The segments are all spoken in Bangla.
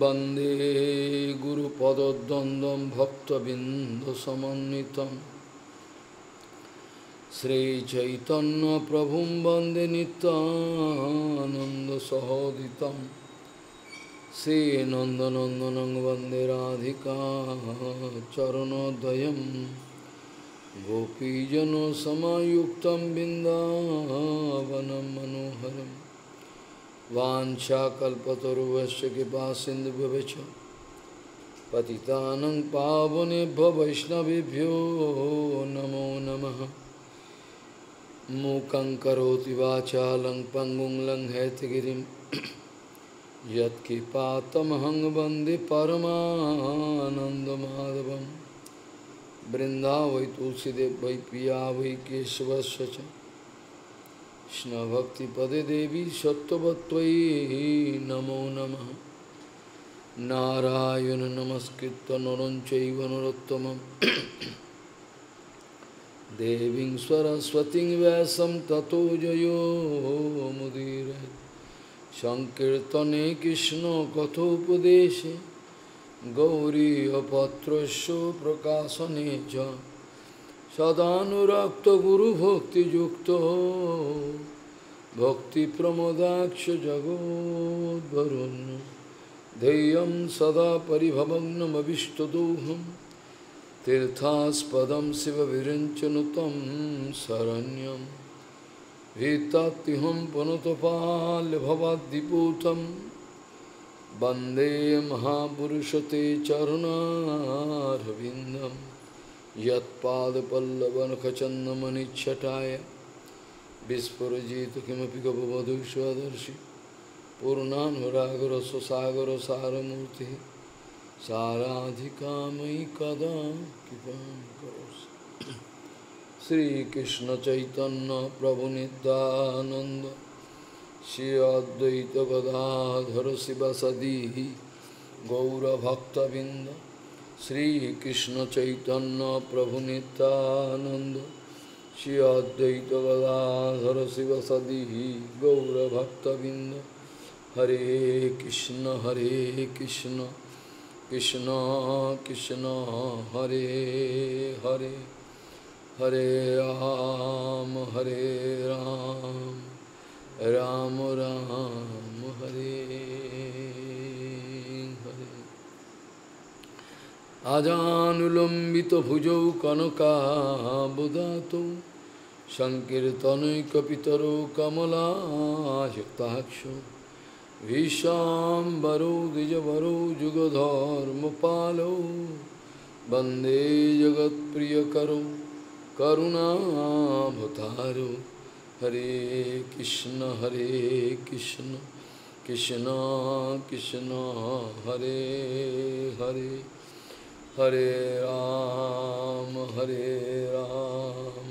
वंदे वन्दे गुरुपदद्वन्द्वं भक्तबिन्दुसमन्वितं श्रीचैतन्यप्रभुं वन्दे नितानन्दसहोदितं श्रीनन्दनन्दनं वन्दे राधिका गोपीजन सामुक्त बिन्दावनं मनोहरम् वाञ्छाकल्पतरुवश्च कृपा सिन्धुभ्यश्च पति पावनेभ्यो वैष्णवेभ्यो नमो नम मूक करोति वाचालं पङ्गुं लङ्घयतगिरिं यत्किपातमहं वन्दे परमानन्दमाधवं बृन्दा वै तुलसीदेव वै पिया वै च কৃষ্ণ ভক্তি পদে দেবী সত্যবত্তয়ী নমো নম নারায়ণ নমস্কৃত নরঞ্চম দেবী সরস্বতী ব্যাসম ততো জয়োমুদীর সংকীর্তনে কৃষ্ণ কথোপদেশে গৌরীপত্রস্য প্রকাশনে চ সদানুরক্ত গুরুভক্তিযুক্ত भक्तिप्रमोदाक्ष जगोद्वरुन् ध्येयं सदा परिभवग्नमभिष्टदोहं तीर्थास्पदं शिवविरञ्चनुतं शरण्यं भीतात्तिहं पुनतपाल्भवाद्दिपूतं वन्दे महापुरुषते चरुणारविन्दं यत्पादपल्लवनखचन्दमनिच्छटाय বিস্ফোরজিত কিমপি গপবধূষদর্শি পূর্ণানুরাগর সাগর সারমূর্তি সারাধিকাময়ী কদা কৃপা শ্রীকৃষ্ণ চৈতন্য প্রভু নিত্যানন্দ শ্রী অদ্বৈত গদাধর শিবাসদি গৌরভক্তবৃন্দ শ্রীকৃষ্ণ চৈতন্য প্রভু নিত্যানন্দ শ্রী অদ্বৈত গদাধর শিবসদি গৌরভক্তবৃন্দ হরে কৃষ্ণ হরে কৃষ্ণ কৃষ্ণ কৃষ্ণ হরে হরে হরে রাম হরে রাম রাম রাম হরে হরে আজানুলম্বিত ভুজৌ কনকা কনকাবুদাতৌ संकीर्तनैकपितरो कमलाशक्ताक्षो विशाम्बरो द्विजवरो प्रिय वन्दे करुणा करुणाभतारो हरे कृष्ण हरे कृष्ण कृष्ण कृष्ण हरे हरे हरे राम हरे राम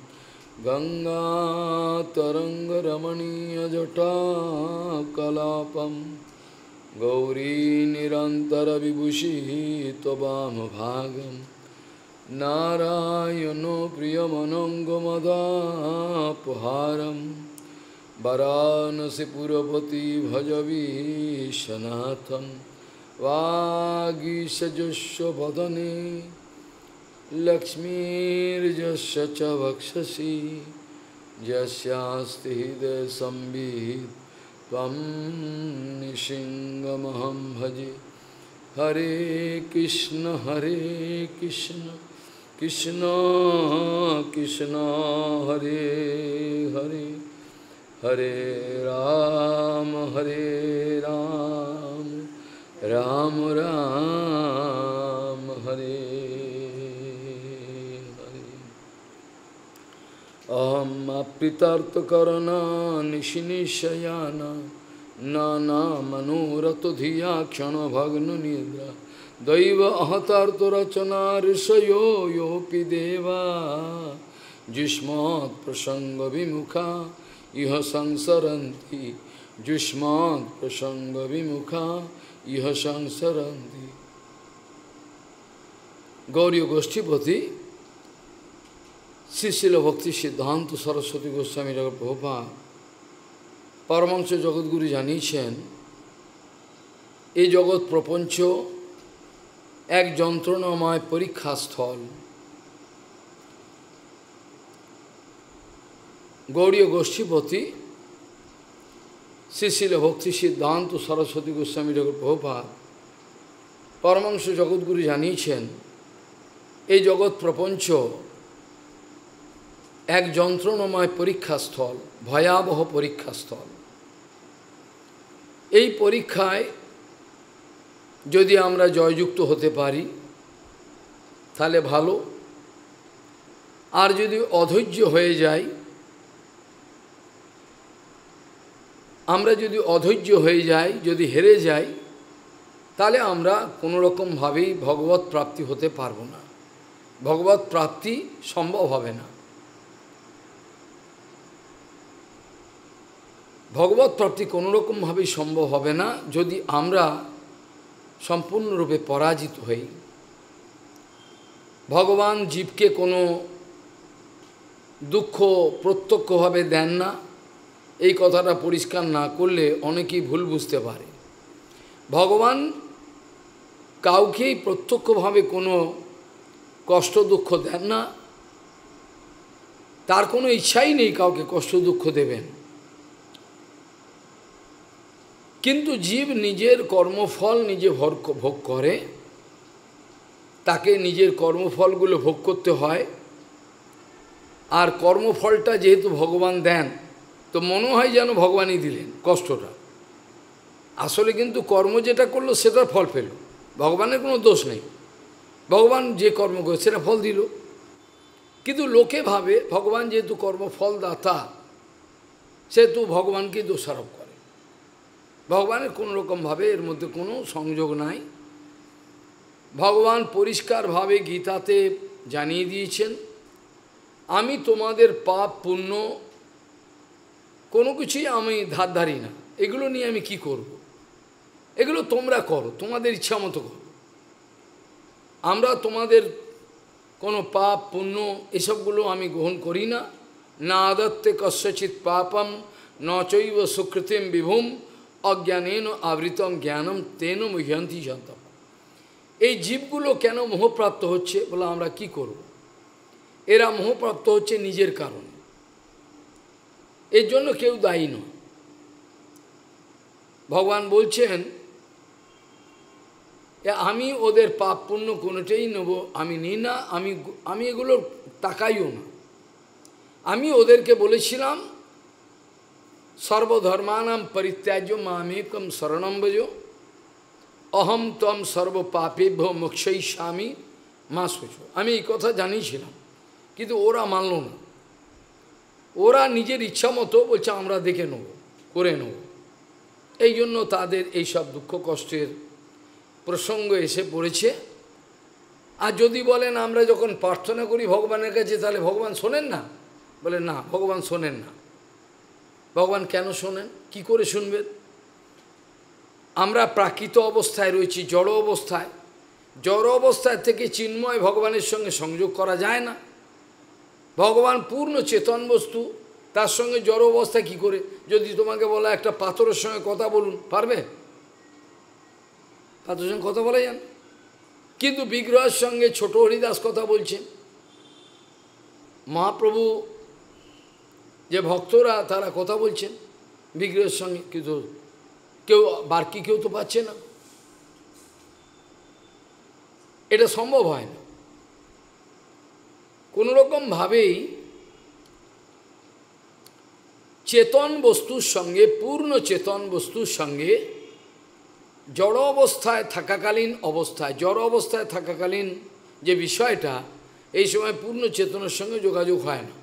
गंगा जटा गङ्गातरङ्गरमणीयजटा कलापं गौरीनिरन्तरविभूषिः त्वमभागं नारायणो प्रियमनङ्गमदापहारं वरानसिपुरपति भजवीशनाथं वागीशजुष्वदने लक्ष्मीर्जस्य च वक्षसि यस्यास्ति हृदय संवित् त्वं निशिङ्गमहं भजे हरे कृष्ण हरे कृष्ण कृष्ण कृष्ण हरे हरे हरे राम हरे राम राम राम, राम हरे अहम पितर्तकर्ण निशनिशयान नाना मनोरथ धिया क्षण भग्न निद्रा दैव अहतार्तरचना ऋषयो योपि देवा जुष्मात् प्रसंग विमुखा इह संसरन्ति जुष्मात् प्रसंग विमुखा इह संसरन्ति गौरी गोष्ठीपति শ্রীশিল ভক্তি সিদ্ধান্ত সরস্বতী গোস্বামী ঠাকুর প্রভুপা পরমাংস জগৎগুরু জানিয়েছেন এই জগৎ প্রপঞ্চ এক যন্ত্রণাময় পরীক্ষাস্থল গৌরীয় গোষ্ঠীপতি শ্রীশিল ভক্তি সিদ্ধান্ত সরস্বতী গোস্বামী ঠাকুর প্রভুপা পরমাংস জগৎগুরু জানিয়েছেন এই জগৎ প্রপঞ্চ এক যন্ত্রণাময় পরীক্ষাস্থল ভয়াবহ পরীক্ষাস্থল এই পরীক্ষায় যদি আমরা জয়যুক্ত হতে পারি তাহলে ভালো আর যদি অধৈর্য হয়ে যাই আমরা যদি অধৈর্য হয়ে যাই যদি হেরে যাই তাহলে আমরা কোনো রকমভাবেই ভগবত প্রাপ্তি হতে পারবো না ভগবত প্রাপ্তি সম্ভব হবে না ভগবত প্রাপ্তি কোনোরকমভাবেই সম্ভব হবে না যদি আমরা সম্পূর্ণরূপে পরাজিত হই ভগবান জীবকে কোনো দুঃখ প্রত্যক্ষভাবে দেন না এই কথাটা পরিষ্কার না করলে অনেকেই ভুল বুঝতে পারে ভগবান কাউকেই প্রত্যক্ষভাবে কোনো কষ্ট দুঃখ দেন না তার কোনো ইচ্ছাই নেই কাউকে কষ্ট দুঃখ দেবেন কিন্তু জীব নিজের কর্মফল নিজে ভোগ করে তাকে নিজের কর্মফলগুলো ভোগ করতে হয় আর কর্মফলটা যেহেতু ভগবান দেন তো মনে হয় যেন ভগবানই দিলেন কষ্টটা আসলে কিন্তু কর্ম যেটা করলো সেটার ফল পেল ভগবানের কোনো দোষ নেই ভগবান যে কর্ম করে সেটা ফল দিল কিন্তু লোকে ভাবে ভগবান যেহেতু কর্মফলদাতা সেহেতু ভগবানকেই দোষারোপ করে ভগবানের কোনো এর মধ্যে কোনো সংযোগ নাই ভগবান পরিষ্কারভাবে গীতাতে জানিয়ে দিয়েছেন আমি তোমাদের পাপ পুণ্য কোনো কিছুই আমি ধার ধারি না এগুলো নিয়ে আমি কি করব। এগুলো তোমরা করো তোমাদের ইচ্ছা মতো করো আমরা তোমাদের কোনো পাপ পুণ্য এসবগুলো আমি গ্রহণ করি না না আদত্তে কস্যচিৎ পাপম নচৈব সুকৃতিম বিভূম অজ্ঞানেন আবৃতম জ্ঞানম তেন মুহ্যন্তি জন্তম এই জীবগুলো কেন মোহপ্রাপ্ত হচ্ছে বলে আমরা কি করব এরা মোহপ্রাপ্ত হচ্ছে নিজের কারণে এর জন্য কেউ দায়ী নয় ভগবান বলছেন আমি ওদের পাপ পুণ্য কোনোটাই নেব আমি নিই না আমি আমি এগুলো তাকাইও না আমি ওদেরকে বলেছিলাম সর্বধর্মানাম পরিত্যাজ মামেকম শরণম্বজ অহম তম সর্ব পাপেভ্য মুক্ষই স্বামী মা সোচো আমি এই কথা জানিয়েছিলাম কিন্তু ওরা মানল না ওরা নিজের ইচ্ছা মতো বলছে আমরা দেখে নেব করে নেব এই জন্য তাদের এই সব দুঃখ কষ্টের প্রসঙ্গ এসে পড়েছে আর যদি বলেন আমরা যখন প্রার্থনা করি ভগবানের কাছে তাহলে ভগবান শোনেন না বলে না ভগবান শোনেন না ভগবান কেন শোনেন কি করে শুনবেন আমরা প্রাকৃত অবস্থায় রয়েছি জড় অবস্থায় জড় অবস্থায় থেকে চিন্ময় ভগবানের সঙ্গে সংযোগ করা যায় না ভগবান পূর্ণ চেতন বস্তু তার সঙ্গে জড় অবস্থায় কি করে যদি তোমাকে বলা একটা পাথরের সঙ্গে কথা বলুন পারবে পাথরের সঙ্গে কথা বলা যান কিন্তু বিগ্রহের সঙ্গে ছোট হরিদাস কথা বলছেন মহাপ্রভু যে ভক্তরা তারা কথা বলছেন বিগ্রহের সঙ্গে কিন্তু কেউ বার্কি কেউ তো পাচ্ছে না এটা সম্ভব হয় না কোনোরকমভাবেই চেতন বস্তুর সঙ্গে পূর্ণ চেতন বস্তুর সঙ্গে জড় অবস্থায় থাকাকালীন অবস্থায় জড় অবস্থায় থাকাকালীন যে বিষয়টা এই সময় পূর্ণ চেতনের সঙ্গে যোগাযোগ হয় না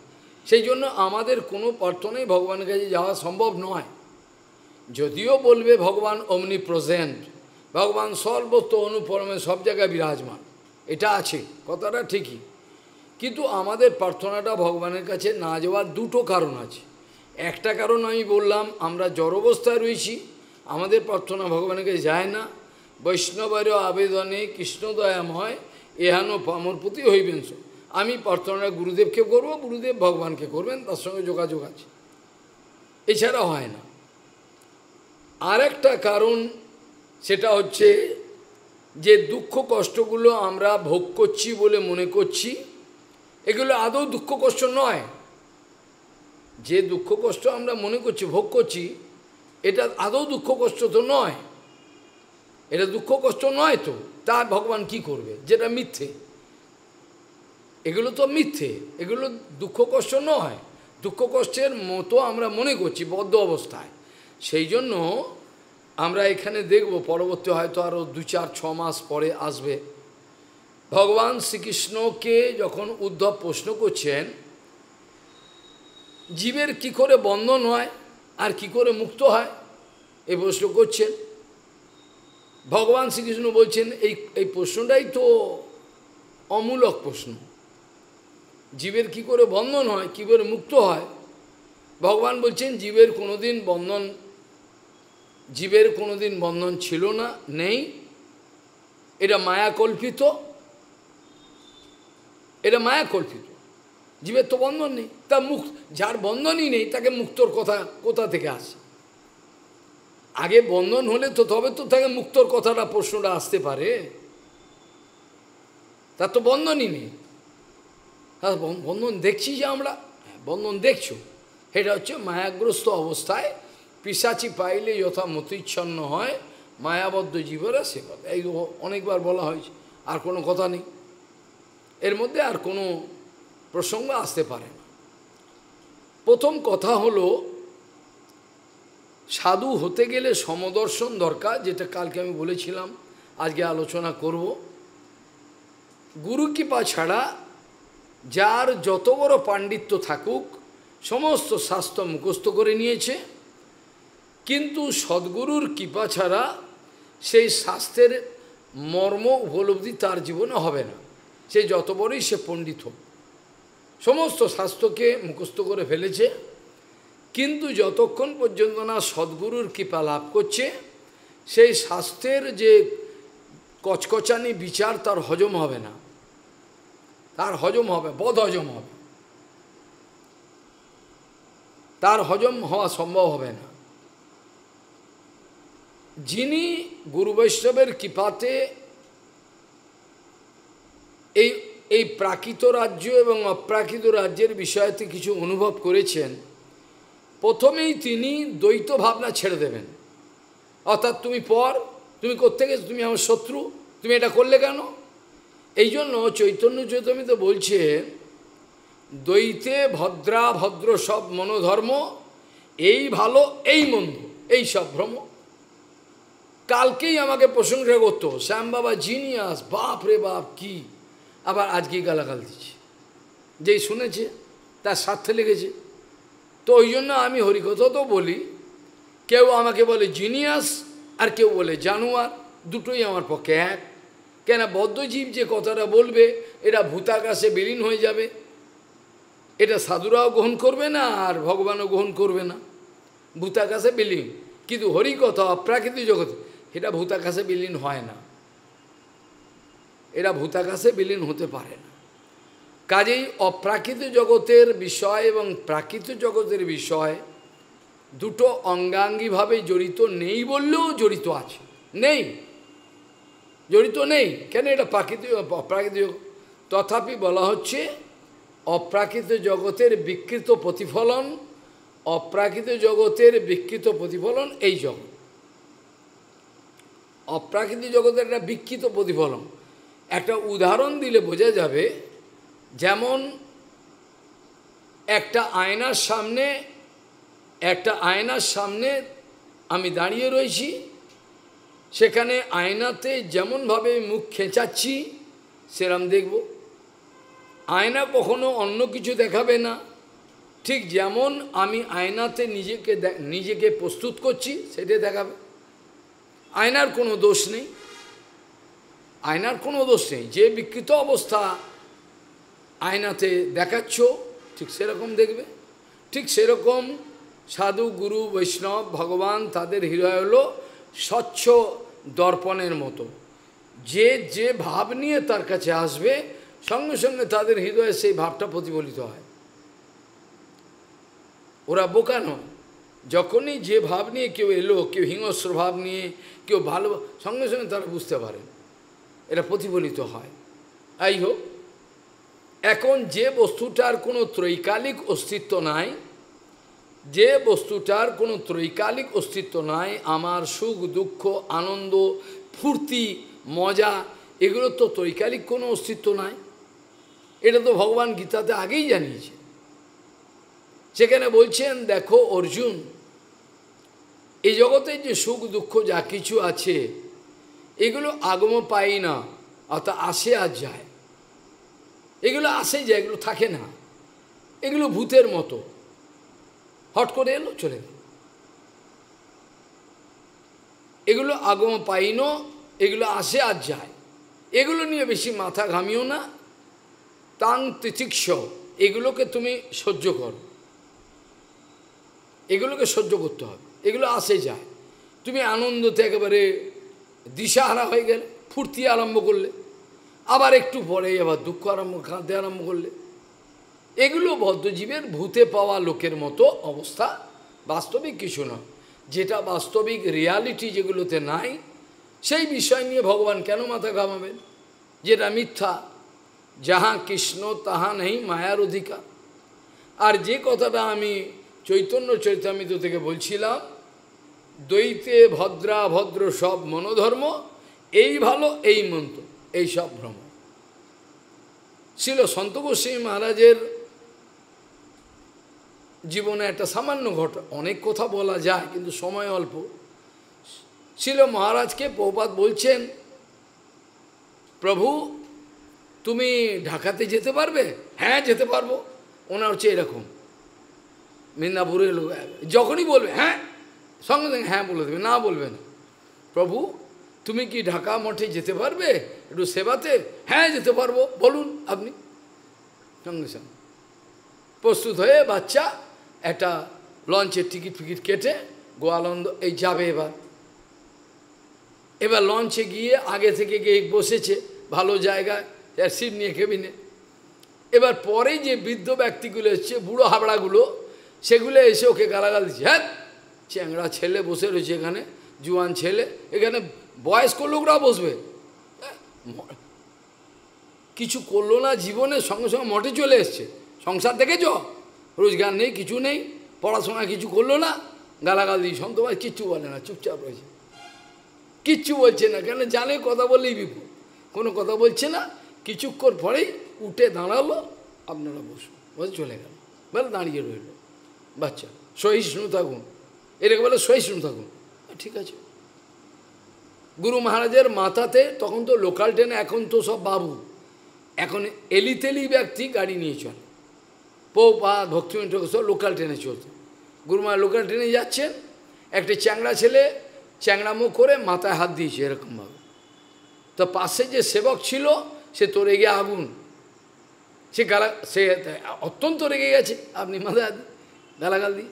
সেই জন্য আমাদের কোনো প্রার্থনাই ভগবানের কাছে যাওয়া সম্ভব নয় যদিও বলবে ভগবান অমনি প্রজেন্ট ভগবান সর্বত্র অনুপরমে সব জায়গায় বিরাজমান এটা আছে কথাটা ঠিকই কিন্তু আমাদের প্রার্থনাটা ভগবানের কাছে না যাওয়ার দুটো কারণ আছে একটা কারণ আমি বললাম আমরা জড়বস্থায় রয়েছি আমাদের প্রার্থনা ভগবানের কাছে যায় না বৈষ্ণবের আবেদনে কৃষ্ণদয়াময় এহানো আমার প্রতি হইবেন সব আমি প্রার্থনা গুরুদেবকে করবো গুরুদেব ভগবানকে করবেন তার সঙ্গে যোগাযোগ আছে এছাড়া হয় না আরেকটা কারণ সেটা হচ্ছে যে দুঃখ কষ্টগুলো আমরা ভোগ করছি বলে মনে করছি এগুলো আদৌ দুঃখ কষ্ট নয় যে দুঃখ কষ্ট আমরা মনে করছি ভোগ করছি এটা আদৌ দুঃখ কষ্ট তো নয় এটা দুঃখ কষ্ট নয় তো তা ভগবান কি করবে যেটা মিথ্যে এগুলো তো মিথ্যে এগুলো দুঃখ কষ্ট নয় দুঃখ কষ্টের মতো আমরা মনে করছি বদ্ধ অবস্থায় সেই জন্য আমরা এখানে দেখব পরবর্তী হয়তো আরও দু চার ছ মাস পরে আসবে ভগবান শ্রীকৃষ্ণকে যখন উদ্ধব প্রশ্ন করছেন জীবের কি করে বন্ধন হয় আর কি করে মুক্ত হয় এই প্রশ্ন করছেন ভগবান শ্রীকৃষ্ণ বলছেন এই এই প্রশ্নটাই তো অমূলক প্রশ্ন জীবের কি করে বন্ধন হয় কী করে মুক্ত হয় ভগবান বলছেন জীবের কোনোদিন বন্ধন জীবের কোনোদিন বন্ধন ছিল না নেই এটা মায়া কল্পিত এটা মায়া কল্পিত জীবের তো বন্ধন নেই তা মুখ যার বন্ধনই নেই তাকে মুক্তর কথা কোথা থেকে আসে আগে বন্ধন হলে তো তবে তো তাকে মুক্তর কথাটা প্রশ্নটা আসতে পারে তার তো বন্ধনই নেই হ্যাঁ, বন্ধন দেখছি যে আমরা হ্যাঁ, বন্ধন দেখছো এটা হচ্ছে মায়াগ্রস্ত অবস্থায় পিসাচি পাইলে যথা মতিচ্ছন্ন হয় মায়াবদ্ধ জীবেরা সে এই অনেকবার বলা হয়েছে আর কোনো কথা নেই এর মধ্যে আর কোনো প্রসঙ্গ আসতে পারে না প্রথম কথা হলো সাধু হতে গেলে সমদর্শন দরকার যেটা কালকে আমি বলেছিলাম আজকে আলোচনা করব গুরু কৃপা ছাড়া যার যত বড় পাণ্ডিত্য থাকুক সমস্ত শাস্ত্র মুখস্থ করে নিয়েছে কিন্তু সদ্গুরুর কৃপা ছাড়া সেই শাস্ত্রের মর্ম উপলব্ধি তার জীবনে হবে না সে যত বড়ই সে পণ্ডিত হোক সমস্ত শাস্ত্রকে মুখস্থ করে ফেলেছে কিন্তু যতক্ষণ পর্যন্ত না সদ্গুরুর কৃপা লাভ করছে সেই শাস্ত্রের যে কচকচানি বিচার তার হজম হবে না তার হজম হবে বধ হজম হবে তার হজম হওয়া সম্ভব হবে না যিনি গুরু বৈষ্ণবের কৃপাতে এই এই প্রাকৃত রাজ্য এবং অপ্রাকৃত রাজ্যের বিষয়তে কিছু অনুভব করেছেন প্রথমেই তিনি দ্বৈত ভাবনা ছেড়ে দেবেন অর্থাৎ তুমি পর তুমি করতে গেছো তুমি আমার শত্রু তুমি এটা করলে কেন এই জন্য চৈতন্য চৈতন্য বলছে দ্বৈতে ভদ্রা ভদ্র সব মনোধর্ম এই ভালো এই মন্দ এই সব ভ্রম কালকেই আমাকে প্রশংসা করতো শ্যাম বাবা জিনিয়াস বাপ রে বাপ কি আবার আজকেই গালাগাল দিচ্ছে যেই শুনেছে তার স্বার্থে লেগেছে তো ওই জন্য আমি হরিকথা তো বলি কেউ আমাকে বলে জিনিয়াস আর কেউ বলে জানুয়ার দুটোই আমার পক্ষে এক কেন বদ্ধজীব যে কথাটা বলবে এটা ভূতাকাশে বিলীন হয়ে যাবে এটা সাধুরাও গ্রহণ করবে না আর ভগবানও গ্রহণ করবে না ভূতাকাশে বিলীন কিন্তু হরিকথা অপ্রাকৃতিক জগতে এটা ভূতাকাশে বিলীন হয় না এরা ভূতাকাশে বিলীন হতে পারে না কাজেই অপ্রাকৃত জগতের বিষয় এবং প্রাকৃত জগতের বিষয় দুটো অঙ্গাঙ্গিভাবে জড়িত নেই বললেও জড়িত আছে নেই জড়িত নেই কেন এটা প্রাকৃতিক অপ্রাকৃতিক তথাপি বলা হচ্ছে অপ্রাকৃত জগতের বিকৃত প্রতিফলন অপ্রাকৃত জগতের বিকৃত প্রতিফলন এই জগৎ অপ্রাকৃত জগতের একটা বিকৃত প্রতিফলন একটা উদাহরণ দিলে বোঝা যাবে যেমন একটা আয়নার সামনে একটা আয়নার সামনে আমি দাঁড়িয়ে রয়েছি সেখানে আয়নাতে যেমনভাবে মুখ খেঁচাচ্ছি সেরাম দেখব আয়না কখনো অন্য কিছু দেখাবে না ঠিক যেমন আমি আয়নাতে নিজেকে নিজেকে প্রস্তুত করছি সেটাই দেখাবে আয়নার কোনো দোষ নেই আয়নার কোনো দোষ নেই যে বিকৃত অবস্থা আয়নাতে দেখাচ্ছ ঠিক সেরকম দেখবে ঠিক সেরকম সাধু গুরু বৈষ্ণব ভগবান তাদের হৃদয় হলো স্বচ্ছ দর্পণের মতো যে যে ভাব নিয়ে তার কাছে আসবে সঙ্গে সঙ্গে তাদের হৃদয়ে সেই ভাবটা প্রতিফলিত হয় ওরা বোকা নয় যখনই যে ভাব নিয়ে কেউ এলো কেউ হিংস্র ভাব নিয়ে কেউ ভালো সঙ্গে সঙ্গে তারা বুঝতে পারে এটা প্রতিফলিত হয় আই হোক এখন যে বস্তুটার কোনো ত্রৈকালিক অস্তিত্ব নাই যে বস্তুটার কোনো ত্রৈকালিক অস্তিত্ব নাই আমার সুখ দুঃখ আনন্দ ফুর্তি মজা এগুলোর তো ত্রৈকালিক কোনো অস্তিত্ব নাই এটা তো ভগবান গীতাতে আগেই জানিয়েছে সেখানে বলছেন দেখো অর্জুন এই জগতে যে সুখ দুঃখ যা কিছু আছে এগুলো আগম পাই না অর্থাৎ আসে আর যায় এগুলো আসে যায় এগুলো থাকে না এগুলো ভূতের মতো হট করে এলো চলে গেল এগুলো আগম পাইনো এগুলো আসে আর যায় এগুলো নিয়ে বেশি মাথা ঘামিও না তাং তিতিক্ষ এগুলোকে তুমি সহ্য করো এগুলোকে সহ্য করতে হবে এগুলো আসে যায় তুমি আনন্দতে একেবারে দিশাহারা হয়ে গেলে ফুর্তি আরম্ভ করলে আবার একটু পরে আবার দুঃখ আরম্ভ কাঁদতে আরম্ভ করলে এগুলো বদ্ধজীবের ভূতে পাওয়া লোকের মতো অবস্থা বাস্তবিক কিছু নয় যেটা বাস্তবিক রিয়ালিটি যেগুলোতে নাই সেই বিষয় নিয়ে ভগবান কেন মাথা ঘামাবেন যেটা মিথ্যা যাহা কৃষ্ণ তাহা নেই মায়ার অধিকার আর যে কথাটা আমি চৈতন্য চৈতামিত থেকে বলছিলাম দ্বৈতে ভদ্রা ভদ্র সব মনোধর্ম এই ভালো এই মন্ত্র এই সব ভ্রম ছিল সন্তোষী মহারাজের জীবনে একটা সামান্য ঘটনা অনেক কথা বলা যায় কিন্তু সময় অল্প ছিল মহারাজকে প্রপাত বলছেন প্রভু তুমি ঢাকাতে যেতে পারবে হ্যাঁ যেতে পারবো ওনার হচ্ছে এরকম মিদনাপুরের লোক যখনই বলবে হ্যাঁ সঙ্গে সঙ্গে হ্যাঁ বলে দেবে না বলবেন প্রভু তুমি কি ঢাকা মঠে যেতে পারবে একটু সেবাতে হ্যাঁ যেতে পারবো বলুন আপনি সঙ্গে সঙ্গে প্রস্তুত হয়ে বাচ্চা একটা লঞ্চের টিকিট ফিকিট কেটে গোয়ালন্দ এই যাবে এবার এবার লঞ্চে গিয়ে আগে থেকে গিয়ে বসেছে ভালো জায়গায় সিট নিয়ে কেবিনে এবার পরে যে বৃদ্ধ ব্যক্তিগুলো এসছে বুড়ো হাবড়াগুলো সেগুলো এসে ওকে গালাগাল দিচ্ছে হ্যাঁ চ্যাংড়া ছেলে বসে রয়েছে এখানে জুয়ান ছেলে এখানে বয়স্ক লোকরা বসবে হ্যাঁ, কিছু করলো না জীবনে সঙ্গে সঙ্গে মঠে চলে এসছে সংসার দেখেছ রোজগার নেই কিছু নেই পড়াশোনা কিছু করলো না গালাগাল দিয়ে সন্তভাই কিচ্ছু বলে না চুপচাপ রয়েছে কিচ্ছু বলছে না কেন জানে কথা বললেই বিপদ কোনো কথা বলছে না কিছুক্ষণ পরেই উঠে দাঁড়ালো আপনারা বসুন বলে চলে গেল বলে দাঁড়িয়ে রইল বাচ্চা সহিষ্ণু থাকুন এরকম বলে সহিষ্ণু থাকুন ঠিক আছে গুরু মহারাজের মাথাতে তখন তো লোকাল ট্রেনে এখন তো সব বাবু এখন এলিতেলি ব্যক্তি গাড়ি নিয়ে চলে পৌপা ভক্তিমিন ঠাকুর লোকাল ট্রেনে চলত গুরুমা লোকাল ট্রেনে যাচ্ছেন একটা চ্যাংড়া ছেলে চ্যাংড়া মুখ করে মাথায় হাত দিয়েছে এরকমভাবে তো পাশে যে সেবক ছিল সে তো রেগে আগুন সে গালা সে অত্যন্ত রেগে গেছে আপনি মাথায় হাত গালাগাল দিই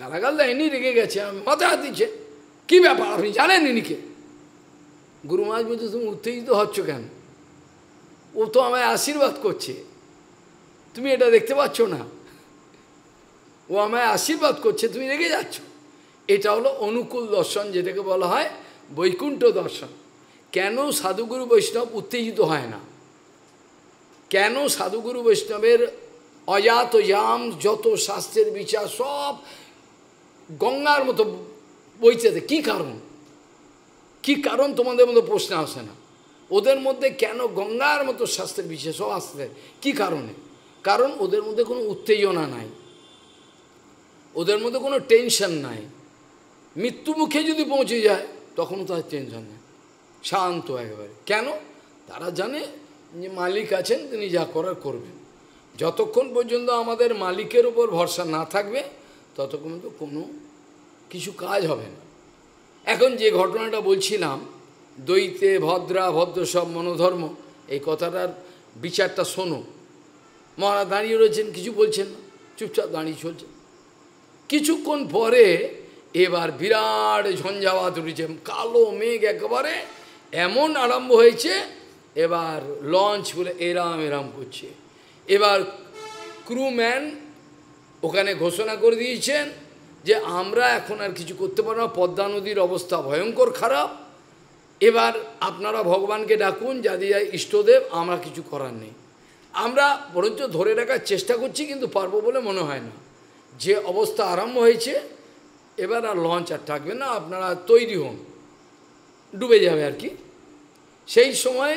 গালাগাল দেয়নি রেগে গেছে মাথায় হাত দিচ্ছে কী ব্যাপার আপনি জানেন ইনিকে গুরু মহাজ বলছে তুমি উত্তেজিত হচ্ছ কেন ও তো আমায় আশীর্বাদ করছে তুমি এটা দেখতে পাচ্ছ না ও আমায় আশীর্বাদ করছে তুমি রেগে যাচ্ছ এটা হলো অনুকূল দর্শন যেটাকে বলা হয় বৈকুণ্ঠ দর্শন কেন সাধুগুরু বৈষ্ণব উত্তেজিত হয় না কেন সাধুগুরু বৈষ্ণবের অজাত যাম যত শাস্ত্রের বিচার সব গঙ্গার মতো বইতে কি কারণ কি কারণ তোমাদের মতো প্রশ্ন আসে না ওদের মধ্যে কেন গঙ্গার মতো শাস্ত্রের বিচার সব আসতে কি কারণে কারণ ওদের মধ্যে কোনো উত্তেজনা নাই ওদের মধ্যে কোনো টেনশন নাই মৃত্যু মুখে যদি পৌঁছে যায় তখনও তার টেনশন নেই শান্ত একেবারে কেন তারা জানে যে মালিক আছেন তিনি যা করার করবেন যতক্ষণ পর্যন্ত আমাদের মালিকের ওপর ভরসা না থাকবে ততক্ষণ তো কোনো কিছু কাজ হবে না এখন যে ঘটনাটা বলছিলাম দৈতে ভদ্রা ভদ্র সব মনোধর্ম এই কথাটার বিচারটা শোনো মহারাজ দাঁড়িয়ে রয়েছেন কিছু বলছেন না চুপচাপ দাঁড়িয়ে চলছে কিছুক্ষণ পরে এবার বিরাট ঝঞ্ঝাওয়াত উঠেছে কালো মেঘ একেবারে এমন আরম্ভ হয়েছে এবার লঞ্চ বলে এরাম এরাম করছে এবার ক্রুম্যান ওখানে ঘোষণা করে দিয়েছেন যে আমরা এখন আর কিছু করতে পারবো না পদ্মা নদীর অবস্থা ভয়ঙ্কর খারাপ এবার আপনারা ভগবানকে ডাকুন যাদের ইষ্টদেব আমরা কিছু করার নেই আমরা বরঞ্চ ধরে রাখার চেষ্টা করছি কিন্তু পারবো বলে মনে হয় না যে অবস্থা আরম্ভ হয়েছে এবার আর লঞ্চ আর থাকবে না আপনারা তৈরি হন ডুবে যাবে আর কি সেই সময়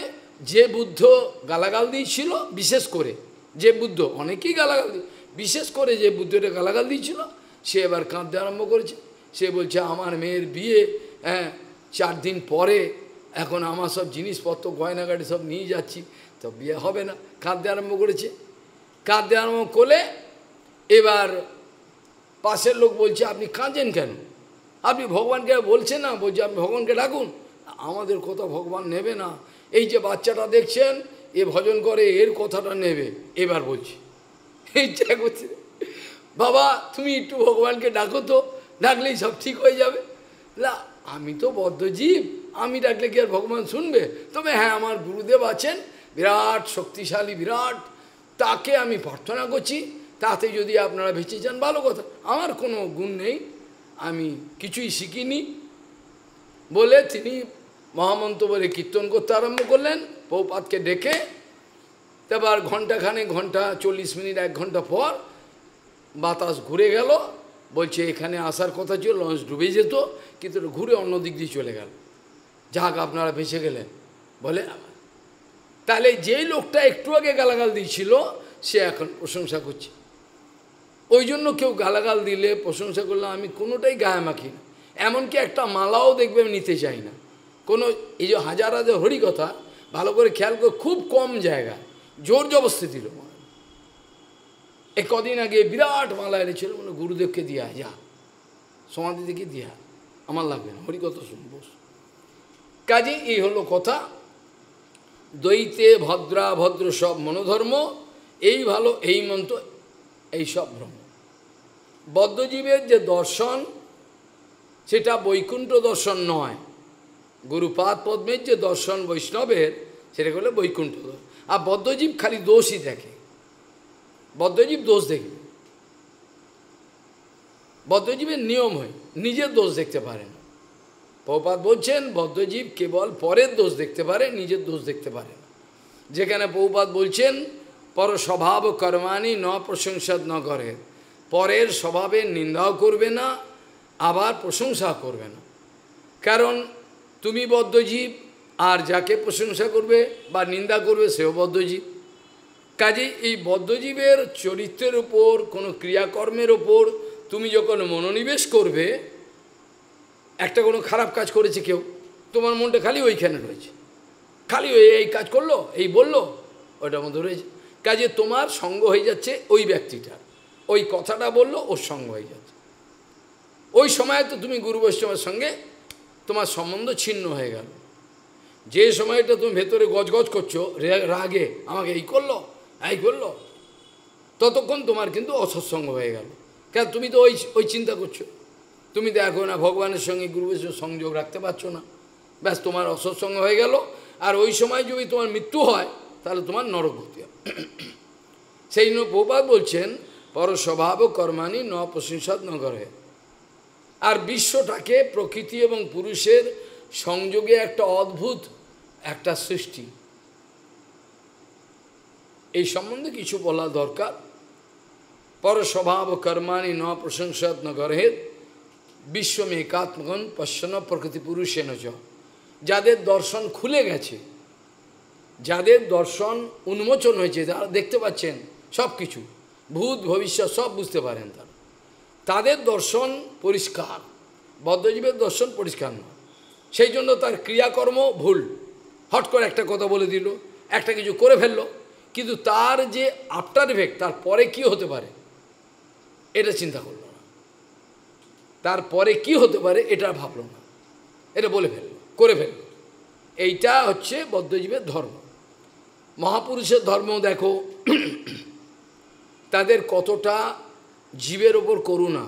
যে বুদ্ধ গালাগাল দিয়েছিল বিশেষ করে যে বুদ্ধ অনেকেই গালাগাল দিয়ে বিশেষ করে যে বুদ্ধটা গালাগাল দিয়েছিল সে এবার কাঁদতে আরম্ভ করেছে সে বলছে আমার মেয়ের বিয়ে হ্যাঁ চার দিন পরে এখন আমার সব জিনিসপত্র গয়নাগাটি সব নিয়ে যাচ্ছি তো বিয়ে হবে না কাঁদতে আরম্ভ করেছে কাঁদতে আরম্ভ করলে এবার পাশের লোক বলছে আপনি কাঁদেন কেন আপনি ভগবানকে বলছেন না বলছে আপনি ভগবানকে ডাকুন আমাদের কথা ভগবান নেবে না এই যে বাচ্চাটা দেখছেন এ ভজন করে এর কথাটা নেবে এবার বলছি ইচ্ছা করছে বাবা তুমি একটু ভগবানকে ডাকো তো ডাকলেই সব ঠিক হয়ে যাবে না আমি তো বদ্ধজীব আমি ডাকলে কি আর ভগবান শুনবে তবে হ্যাঁ আমার গুরুদেব আছেন বিরাট শক্তিশালী বিরাট তাকে আমি প্রার্থনা করছি তাতে যদি আপনারা বেঁচে যান ভালো কথা আমার কোনো গুণ নেই আমি কিছুই শিখিনি বলে তিনি মহামন্ত বলে কীর্তন করতে আরম্ভ করলেন পৌপাতকে ডেকে তারপর ঘন্টাখানে ঘন্টা চল্লিশ মিনিট এক ঘন্টা পর বাতাস ঘুরে গেল বলছে এখানে আসার কথা ছিল লঞ্চ ডুবে যেত কিন্তু ঘুরে অন্য দিক দিয়ে চলে গেল যাক আপনারা বেঁচে গেলেন বলে তাহলে যেই লোকটা একটু আগে গালাগাল দিয়েছিল সে এখন প্রশংসা করছে ওই জন্য কেউ গালাগাল দিলে প্রশংসা করলে আমি কোনোটাই গায়ে মাখি না এমনকি একটা মালাও দেখবে আমি নিতে চাই না কোনো এই যে হাজার হাজার হরিকথা ভালো করে খেয়াল করে খুব কম জায়গা জোর জবস্তি দিল এ কদিন আগে বিরাট মালা এনেছিল মানে গুরুদেবকে দিয়া যা সমাধি দিকে দিয়া আমার লাগবে না হরিকথা শুনবো কাজে এই হলো কথা দ্বৈতে ভদ্রা ভদ্র সব মনোধর্ম এই ভালো এই মন্ত্র এই সব ভ্রম বদ্ধজীবের যে দর্শন সেটা বৈকুণ্ঠ দর্শন নয় গুরুপাদ পদ্মের যে দর্শন বৈষ্ণবের সেটা হলো বৈকুণ্ঠ আর বদ্ধজীব খালি দোষই দেখে বদ্ধজীব দোষ দেখে বদ্ধজীবের নিয়ম হয় নিজের দোষ দেখতে পারেন প্রপাত বলছেন বদ্ধজীব কেবল পরের দোষ দেখতে পারে নিজের দোষ দেখতে পারে যেখানে প্রপাত বলছেন পর স্বভাব কর্মানি ন প্রশংসাদ ন করে পরের স্বভাবে নিন্দাও করবে না আবার প্রশংসা করবে না কারণ তুমি বদ্ধজীব আর যাকে প্রশংসা করবে বা নিন্দা করবে সেও বদ্ধজীব কাজে এই বদ্ধজীবের চরিত্রের উপর কোনো ক্রিয়াকর্মের ওপর তুমি যখন মনোনিবেশ করবে একটা কোনো খারাপ কাজ করেছে কেউ তোমার মনটা খালি ওইখানে রয়েছে খালি ওই এই কাজ করলো এই বললো ওইটার মধ্যে রয়েছে কাজে তোমার সঙ্গ হয়ে যাচ্ছে ওই ব্যক্তিটার ওই কথাটা বললো ওর সঙ্গ হয়ে যাচ্ছে ওই সময় তো তুমি গুরু বৈষ্ণবের সঙ্গে তোমার সম্বন্ধ ছিন্ন হয়ে গেল যে সময়টা তুমি ভেতরে গজগজ করছো রাগে আমাকে এই করলো এই করলো ততক্ষণ তোমার কিন্তু অসৎসঙ্গ হয়ে গেল কেন তুমি তো ওই ওই চিন্তা করছো তুমি দেখো না ভগবানের সঙ্গে গুরুবের সংযোগ রাখতে পারছো না ব্যাস তোমার অসৎসঙ্গ হয়ে গেল আর ওই সময় যদি তোমার মৃত্যু হয় তাহলে তোমার নরক হতে হবে সেই জন্য প্রপাত বলছেন পরস্বভাব কর্মানি ন প্রশংসাদ নগরে আর বিশ্বটাকে প্রকৃতি এবং পুরুষের সংযোগে একটা অদ্ভুত একটা সৃষ্টি এই সম্বন্ধে কিছু বলা দরকার পরস্বভাব কর্মানি ন প্রশংসাদ নগরহেদ বিশ্বম একাত্মগণ পশ্চন প্রকৃতি পুরুষেন যাদের দর্শন খুলে গেছে যাদের দর্শন উন্মোচন হয়েছে তারা দেখতে পাচ্ছেন সব কিছু ভূত ভবিষ্যৎ সব বুঝতে পারেন তারা তাদের দর্শন পরিষ্কার বদ্ধজীবের দর্শন পরিষ্কার নয় সেই জন্য তার ক্রিয়াকর্ম ভুল হট করে একটা কথা বলে দিল একটা কিছু করে ফেলল কিন্তু তার যে আফটার ইফেক্ট তার পরে কী হতে পারে এটা চিন্তা করল তারপরে কি হতে পারে এটা ভাবল না এটা বলে ফেলল করে ফেলল এইটা হচ্ছে বদ্ধজীবের ধর্ম মহাপুরুষের ধর্ম দেখো তাদের কতটা জীবের ওপর করুণা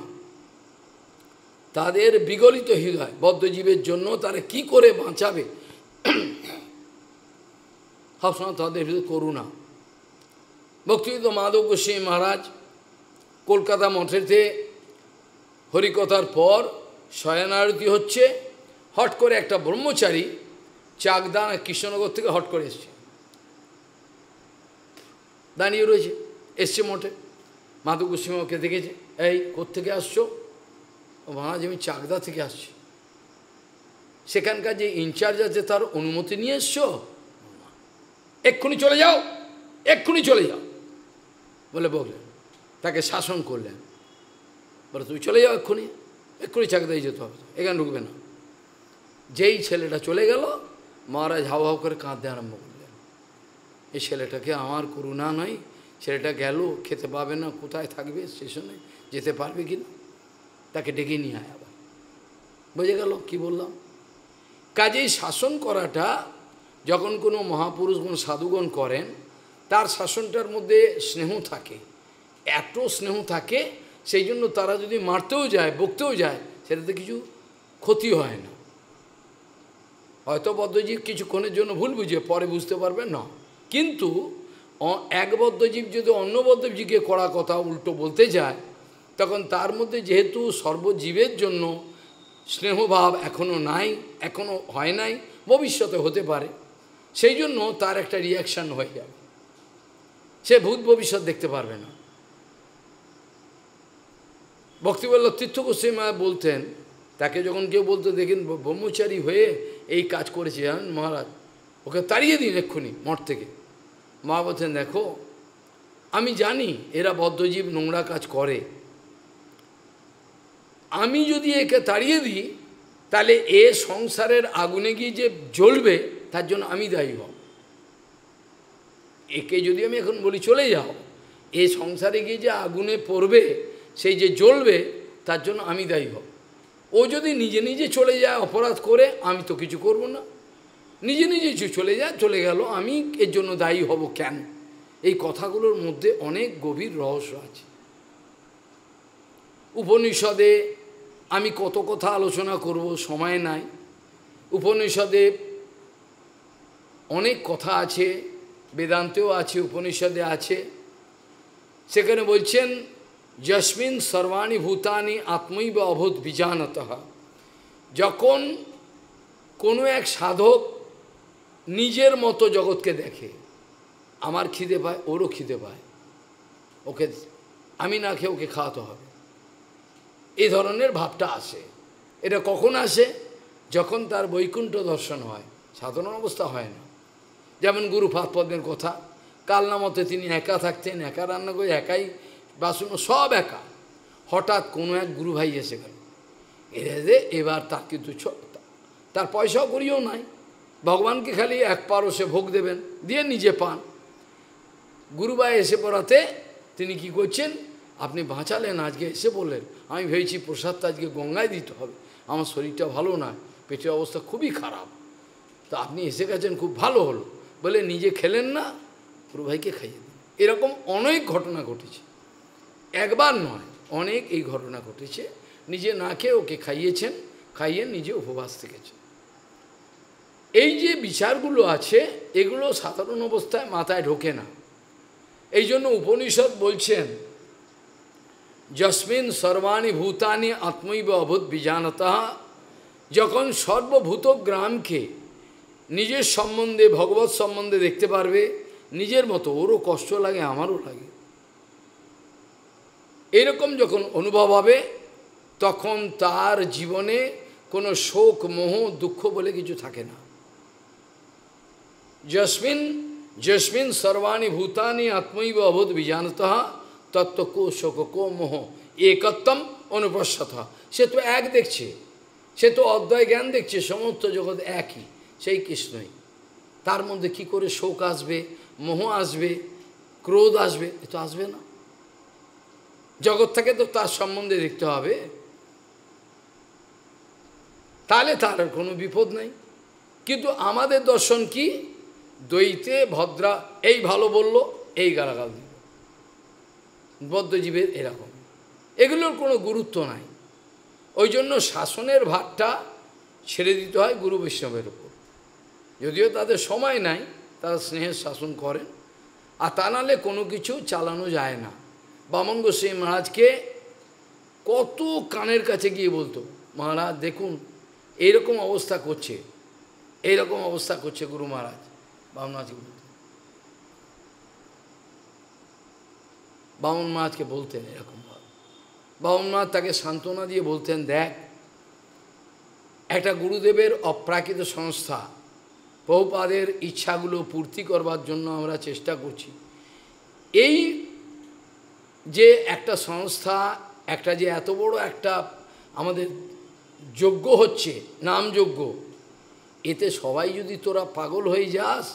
তাদের বিগলিত হৃদয় বদ্ধজীবের জন্য তারা কি করে বাঁচাবে সবসময় তাদের করুণা ভক্তিযুদ্ধ মাধব গোস্বামী মহারাজ কলকাতা মঠেতে হরিকথার পর শয়নারতি হচ্ছে হট করে একটা ব্রহ্মচারী চাকদান কৃষ্ণনগর থেকে হট করে এসছে দাঁড়িয়ে রয়েছে এসছে মোটে মাধু গোস্বামীকে দেখেছে এই থেকে আসছো ও মহারাজ আমি চাকদা থেকে আসছি সেখানকার যে ইনচার্জ আছে তার অনুমতি নিয়ে এসছো এক্ষুনি চলে যাও এক্ষুনি চলে যাও বলে বললেন তাকে শাসন করলেন বলে তুমি চলে যাও এক্ষুনি এক্ষুনি চাকদাই যেতে হবে এখানে ঢুকবে না যেই ছেলেটা চলে গেল মহারাজ হাও হাও করে কাঁদতে আরম্ভ করলেন এই ছেলেটাকে আমার করুণা নয় ছেলেটা গেল খেতে পাবে না কোথায় থাকবে স্টেশনে যেতে পারবে কি না তাকে ডেকে নিয়ে আয় আবার বুঝে গেল কি বললাম কাজেই শাসন করাটা যখন কোনো মহাপুরুষ কোনো সাধুগণ করেন তার শাসনটার মধ্যে স্নেহ থাকে এত স্নেহ থাকে সেই জন্য তারা যদি মারতেও যায় বকতেও যায় সেটাতে কিছু ক্ষতি হয় না হয়তো বদ্ধজীব কিছুক্ষণের জন্য ভুল বুঝে পরে বুঝতে পারবে না কিন্তু এক বদ্ধজীব যদি অন্য বদ্ধজীবকে কড়া কথা উল্টো বলতে যায় তখন তার মধ্যে যেহেতু সর্বজীবের জন্য স্নেহভাব এখনও নাই এখনও হয় নাই ভবিষ্যতে হতে পারে সেই জন্য তার একটা রিয়াকশান হয়ে যাবে সে ভূত ভবিষ্যৎ দেখতে পারবে না ভক্তিবল্ল তীর্থ গোস্বাই বলতেন তাকে যখন কেউ বলতো দেখেন ব্রহ্মচারী হয়ে এই কাজ করেছে জানেন হ্যাঁ, মহারাজ ওকে তাড়িয়ে দিন এক্ষুনি মঠ থেকে মা বলছেন দেখো আমি জানি এরা বদ্ধজীব নোংরা কাজ করে আমি যদি একে তাড়িয়ে দিই তাহলে এ সংসারের আগুনে গিয়ে যে জ্বলবে তার জন্য আমি দায়ী হব একে যদি আমি এখন বলি চলে যাও এ সংসারে গিয়ে যে আগুনে পড়বে সেই যে জ্বলবে তার জন্য আমি দায়ী হব ও যদি নিজে নিজে চলে যায় অপরাধ করে আমি তো কিছু করব না নিজে নিজে চলে যায় চলে গেল আমি এর জন্য দায়ী হব কেন এই কথাগুলোর মধ্যে অনেক গভীর রহস্য আছে উপনিষদে আমি কত কথা আলোচনা করব সময় নাই উপনিষদে অনেক কথা আছে বেদান্তেও আছে উপনিষদে আছে সেখানে বলছেন যশমিন সর্বাণী ভূতানি আত্মৈব অভূত বিজানত যখন কোনো এক সাধক নিজের মতো জগৎকে দেখে আমার খিদে পায় ওরও খিদে পায় ওকে আমি না খেয়ে ওকে খাওয়াতে হবে এই ধরনের ভাবটা আসে এটা কখন আসে যখন তার বৈকুণ্ঠ দর্শন হয় সাধারণ অবস্থা হয় না যেমন গুরু ফাঁদ পদ্মের কথা কালনামতে তিনি একা থাকতেন একা রান্না করে একাই বাসুনো সব একা হঠাৎ কোনো এক গুরু ভাই এসে গেল এরে এবার তার কিন্তু তার পয়সাও করিও নাই ভগবানকে খালি এক পারও সে ভোগ দেবেন দিয়ে নিজে পান গুরুভাই এসে পড়াতে তিনি কি করছেন আপনি বাঁচালেন আজকে এসে বললেন আমি ভেবেছি প্রসাদটা আজকে গঙ্গায় দিতে হবে আমার শরীরটা ভালো না পেটের অবস্থা খুবই খারাপ তা আপনি এসে গেছেন খুব ভালো হলো বলে নিজে খেলেন না গুরুভাইকে খাইয়ে দিন এরকম অনেক ঘটনা ঘটেছে একবার নয় অনেক এই ঘটনা ঘটেছে নিজে না খেয়ে ওকে খাইয়েছেন খাইয়ে নিজে উপবাস থেকেছেন এই যে বিচারগুলো আছে এগুলো সাধারণ অবস্থায় মাথায় ঢোকে না এই জন্য উপনিষদ বলছেন যস্মিন সর্বাণী ভূতানি আত্মৈব অভূত বিজানতা যখন সর্বভূত গ্রামকে নিজের সম্বন্ধে ভগবত সম্বন্ধে দেখতে পারবে নিজের মতো ওরও কষ্ট লাগে আমারও লাগে এরকম যখন অনুভব হবে তখন তার জীবনে কোনো শোক মোহ দুঃখ বলে কিছু থাকে না যস্মিন যস্মিন সর্বাণী ভূতানি আত্মৈব অভূত বিজানত তত্ত্ব কো শোক কো মোহ একত্তম অনুপশ্যত সে তো এক দেখছে সে তো অদ্বয় জ্ঞান দেখছে সমস্ত জগৎ একই সেই কৃষ্ণই তার মধ্যে কি করে শোক আসবে মোহ আসবে ক্রোধ আসবে এ তো আসবে না জগৎ থেকে তো তার সম্বন্ধে দেখতে হবে তাহলে তার কোনো বিপদ নাই কিন্তু আমাদের দর্শন কি দৈতে ভদ্রা এই ভালো বলল এই গালাগাল দিল বদ্ধজীবের এরকম এগুলোর কোনো গুরুত্ব নাই ওই জন্য শাসনের ভারটা ছেড়ে দিতে হয় গুরু বৈষ্ণবের উপর যদিও তাদের সময় নাই তারা স্নেহের শাসন করেন আর তা নাহলে কোনো কিছু চালানো যায় না বামন গোস্বামী মহারাজকে কত কানের কাছে গিয়ে বলতো মহারাজ দেখুন এইরকম অবস্থা করছে এইরকম অবস্থা করছে গুরু মহারাজ বামনাথকে বলতেন বামন মহারাজকে বলতেন এরকমভাবে বামন মহারাজ তাকে সান্ত্বনা দিয়ে বলতেন দেখ একটা গুরুদেবের অপ্রাকৃত সংস্থা বহুপাদের ইচ্ছাগুলো পূর্তি করবার জন্য আমরা চেষ্টা করছি এই যে একটা সংস্থা একটা যে এত বড় একটা আমাদের যোগ্য হচ্ছে নামযোগ্য এতে সবাই যদি তোরা পাগল হয়ে যাস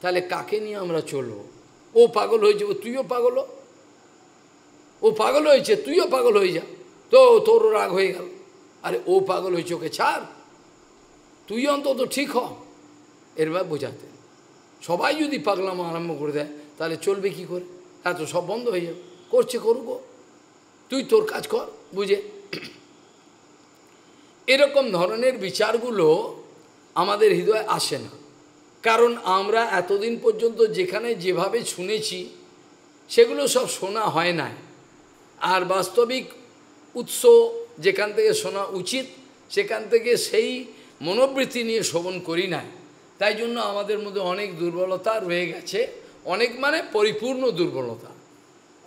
তাহলে কাকে নিয়ে আমরা চলবো ও পাগল হয়েছে ও তুইও পাগল ও পাগল হয়েছে তুইও পাগল হয়ে যা তো তোরও রাগ হয়ে গেল আরে ও পাগল হয়েছে ওকে ছাড় তুই অন্তত ঠিক হ এর ব্যাপ বোঝাতে সবাই যদি পাগলাম আরম্ভ করে দেয় তাহলে চলবে কি করে এত হ্যাঁ, সব বন্ধ হয়ে যাবে করছে করুক তুই তোর কাজ কর বুঝে এরকম ধরনের বিচারগুলো আমাদের হৃদয়ে আসে না কারণ আমরা এতদিন পর্যন্ত যেখানে যেভাবে শুনেছি সেগুলো সব শোনা হয় না আর বাস্তবিক উৎস যেখান থেকে শোনা উচিত সেখান থেকে সেই মনোবৃত্তি নিয়ে শ্রবণ করি না তাই জন্য আমাদের মধ্যে অনেক দুর্বলতা রয়ে গেছে অনেক মানে পরিপূর্ণ দুর্বলতা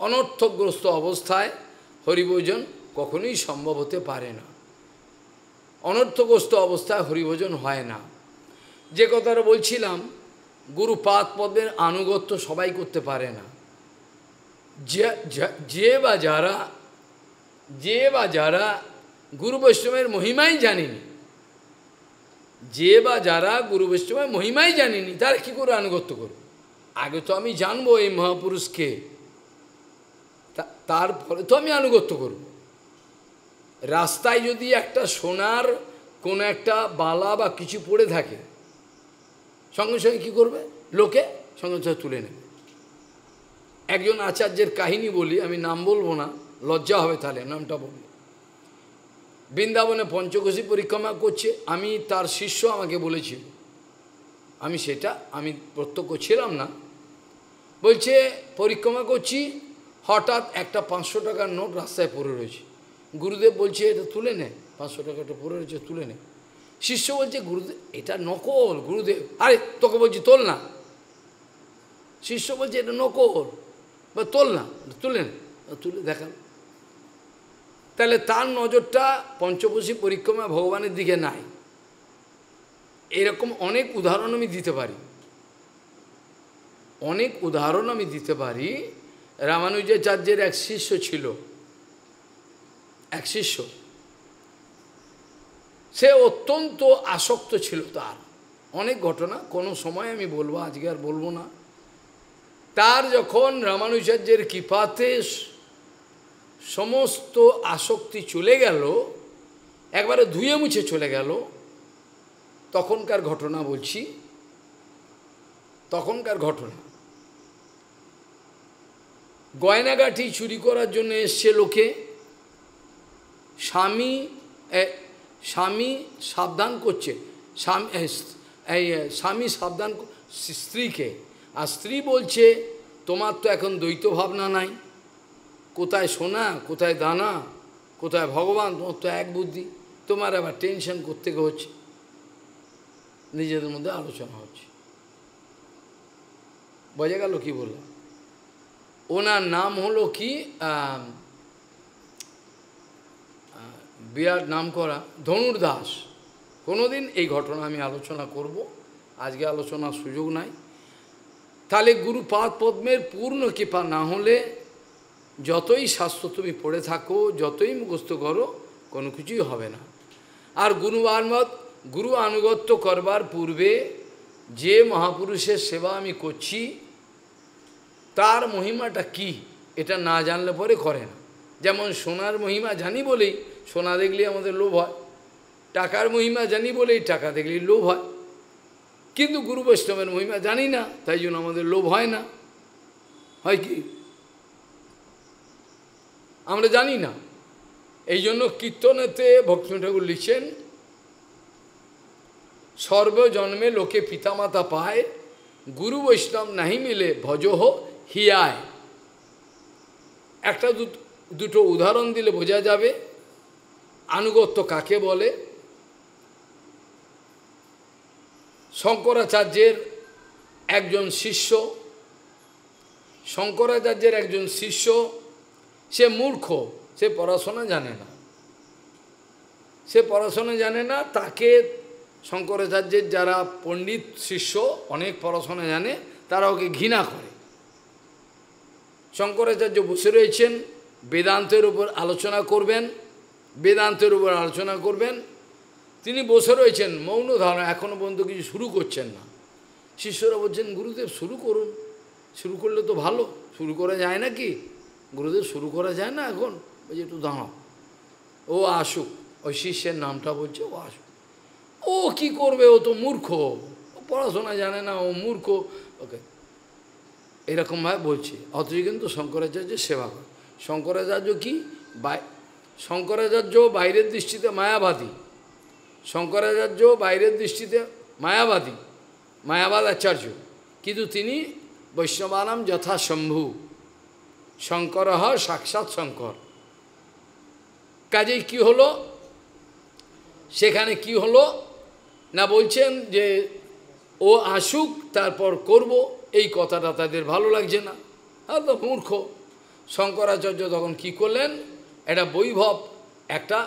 অনর্থগ্রস্ত অবস্থায় হরিভোজন কখনোই সম্ভব হতে পারে না অনর্থগ্রস্ত অবস্থায় হরিভোজন হয় না যে কথাটা বলছিলাম গুরু পাদ পদের আনুগত্য সবাই করতে পারে না যে বা যারা যে বা যারা গুরু বৈষ্ণবের মহিমাই জানেনি যে বা যারা গুরু বৈষ্ণবের মহিমাই জানেনি তারা কী করে আনুগত্য করবে আগে তো আমি জানবো এই মহাপুরুষকে তারপরে তো আমি আনুগত্য করব রাস্তায় যদি একটা সোনার কোনো একটা বালা বা কিছু পড়ে থাকে সঙ্গে সঙ্গে কী করবে লোকে সঙ্গে সঙ্গে তুলে নেবে একজন আচার্যের কাহিনী বলি আমি নাম বলবো না লজ্জা হবে তাহলে নামটা বলব বৃন্দাবনে পঞ্চকোশী পরিক্রমা করছে আমি তার শিষ্য আমাকে বলেছিল আমি সেটা আমি প্রত্যক্ষ ছিলাম না বলছে পরিক্রমা করছি হঠাৎ একটা পাঁচশো টাকার নোট রাস্তায় পড়ে রয়েছে গুরুদেব বলছে এটা তুলে নে পাঁচশো টাকাটা পড়ে রয়েছে তুলে নে শিষ্য বলছে গুরুদেব এটা নকল গুরুদেব আরে তোকে বলছি তোল না শিষ্য বলছে এটা নকল বা তোল না তুলে নে তুলে দেখাল তাহলে তার নজরটা পঞ্চবশী পরিক্রমা ভগবানের দিকে নাই এরকম অনেক উদাহরণ আমি দিতে পারি অনেক উদাহরণ আমি দিতে পারি রামানুজাচার্যের এক শিষ্য ছিল এক শিষ্য সে অত্যন্ত আসক্ত ছিল তার অনেক ঘটনা কোনো সময় আমি বলবো আজকে আর বলবো না তার যখন রামানুজাচার্যের কৃপাতে সমস্ত আসক্তি চলে গেল একবারে ধুয়ে মুছে চলে গেল তখনকার ঘটনা বলছি তখনকার ঘটনা গয়নাগাঠি চুরি করার জন্য এসছে লোকে স্বামী স্বামী সাবধান করছে স্বামী সাবধান স্ত্রীকে আর স্ত্রী বলছে তোমার তো এখন দ্বৈত ভাবনা নাই কোথায় সোনা কোথায় দানা কোথায় ভগবান তোমার তো এক বুদ্ধি তোমার আবার টেনশন করতে হচ্ছে নিজেদের মধ্যে আলোচনা হচ্ছে বোঝা গেল কী বললাম ওনার নাম হলো কি বিরাট নাম করা ধনুর্দাস কোনোদিন এই ঘটনা আমি আলোচনা করব আজকে আলোচনার সুযোগ নাই তাহলে গুরুপাদ পদ্মের পূর্ণ কৃপা না হলে যতই শাস্ত্র তুমি পড়ে থাকো যতই মুখস্থ করো কোনো কিছুই হবে না আর গুরু আনুগত গুরু আনুগত্য করবার পূর্বে যে মহাপুরুষের সেবা আমি করছি তার মহিমাটা কি এটা না জানলে পরে করে না যেমন সোনার মহিমা জানি বলেই সোনা দেখলে আমাদের লোভ হয় টাকার মহিমা জানি বলেই টাকা দেখলেই লোভ হয় কিন্তু গুরু বৈষ্ণবের মহিমা জানি না তাই জন্য আমাদের লোভ হয় না হয় কি আমরা জানি না এই জন্য কীর্তনেতে ভক্তি ঠাকুর লিখছেন সর্বজন্মে লোকে পিতামাতা পায় গুরু বৈষ্ণব নাহি মিলে ভজহ হিয়ায় একটা দুটো উদাহরণ দিলে বোঝা যাবে আনুগত্য কাকে বলে শঙ্করাচার্যের একজন শিষ্য শঙ্করাচার্যের একজন শিষ্য সে মূর্খ সে পড়াশোনা জানে না সে পড়াশোনা জানে না তাকে শঙ্করাচার্যের যারা পণ্ডিত শিষ্য অনেক পড়াশোনা জানে তারা ওকে ঘৃণা করে শঙ্করাচার্য বসে রয়েছেন বেদান্তের উপর আলোচনা করবেন বেদান্তের উপর আলোচনা করবেন তিনি বসে রয়েছেন মৌন ধারণা এখনও পর্যন্ত কিছু শুরু করছেন না শিষ্যরা বলছেন গুরুদেব শুরু করুন শুরু করলে তো ভালো শুরু করা যায় না কি গুরুদেব শুরু করা যায় না এখন ওই যে একটু দাঁড়াও ও আসুক ওই শিষ্যের নামটা বলছে ও আসুক ও কি করবে ও তো মূর্খ ও পড়াশোনা জানে না ও মূর্খ ওকে এরকমভাবে বলছে অথচ কিন্তু শঙ্করাচার্য সেবা করে শঙ্করাচার্য কি শঙ্করাচার্য বাইরের দৃষ্টিতে মায়াবাদী শঙ্করাচার্য বাইরের দৃষ্টিতে মায়াবাদী মায়াবাদ আচার্য কিন্তু তিনি বৈষ্ণবানাম যথাসম্ভু শঙ্কর সাক্ষাৎ শঙ্কর কাজেই কি হলো সেখানে কি হলো না বলছেন যে ও আসুক তারপর করব এই কথাটা তাদের ভালো লাগছে না হ্যাঁ তো মূর্খ শঙ্করাচার্য তখন কি করলেন এটা বৈভব একটা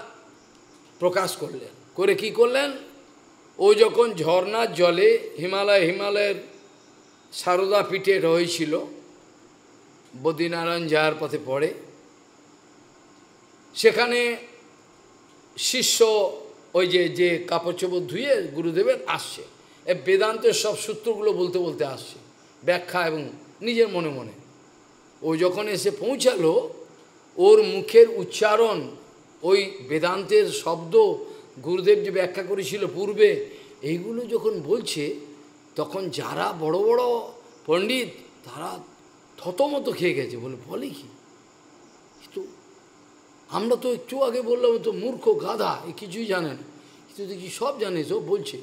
প্রকাশ করলেন করে কি করলেন ও যখন ঝর্নার জলে হিমালয় হিমালয়ের সারদা পিঠে রয়েছিল বদ্রীনারায়ণ যাওয়ার পথে পড়ে সেখানে শিষ্য ওই যে যে কাপড় চোপড় ধুয়ে গুরুদেবের আসছে এ বেদান্তের সব সূত্রগুলো বলতে বলতে আসছে ব্যাখ্যা এবং নিজের মনে মনে ও যখন এসে পৌঁছালো ওর মুখের উচ্চারণ ওই বেদান্তের শব্দ গুরুদেব যে ব্যাখ্যা করেছিল পূর্বে এইগুলো যখন বলছে তখন যারা বড় বড় পণ্ডিত তারা থতমত খেয়ে গেছে বলে বলে কি তো আমরা তো একটু আগে বললাম তো মূর্খ গাধা এ কিছুই জানেন কিন্তু দেখি সব জানে সব বলছে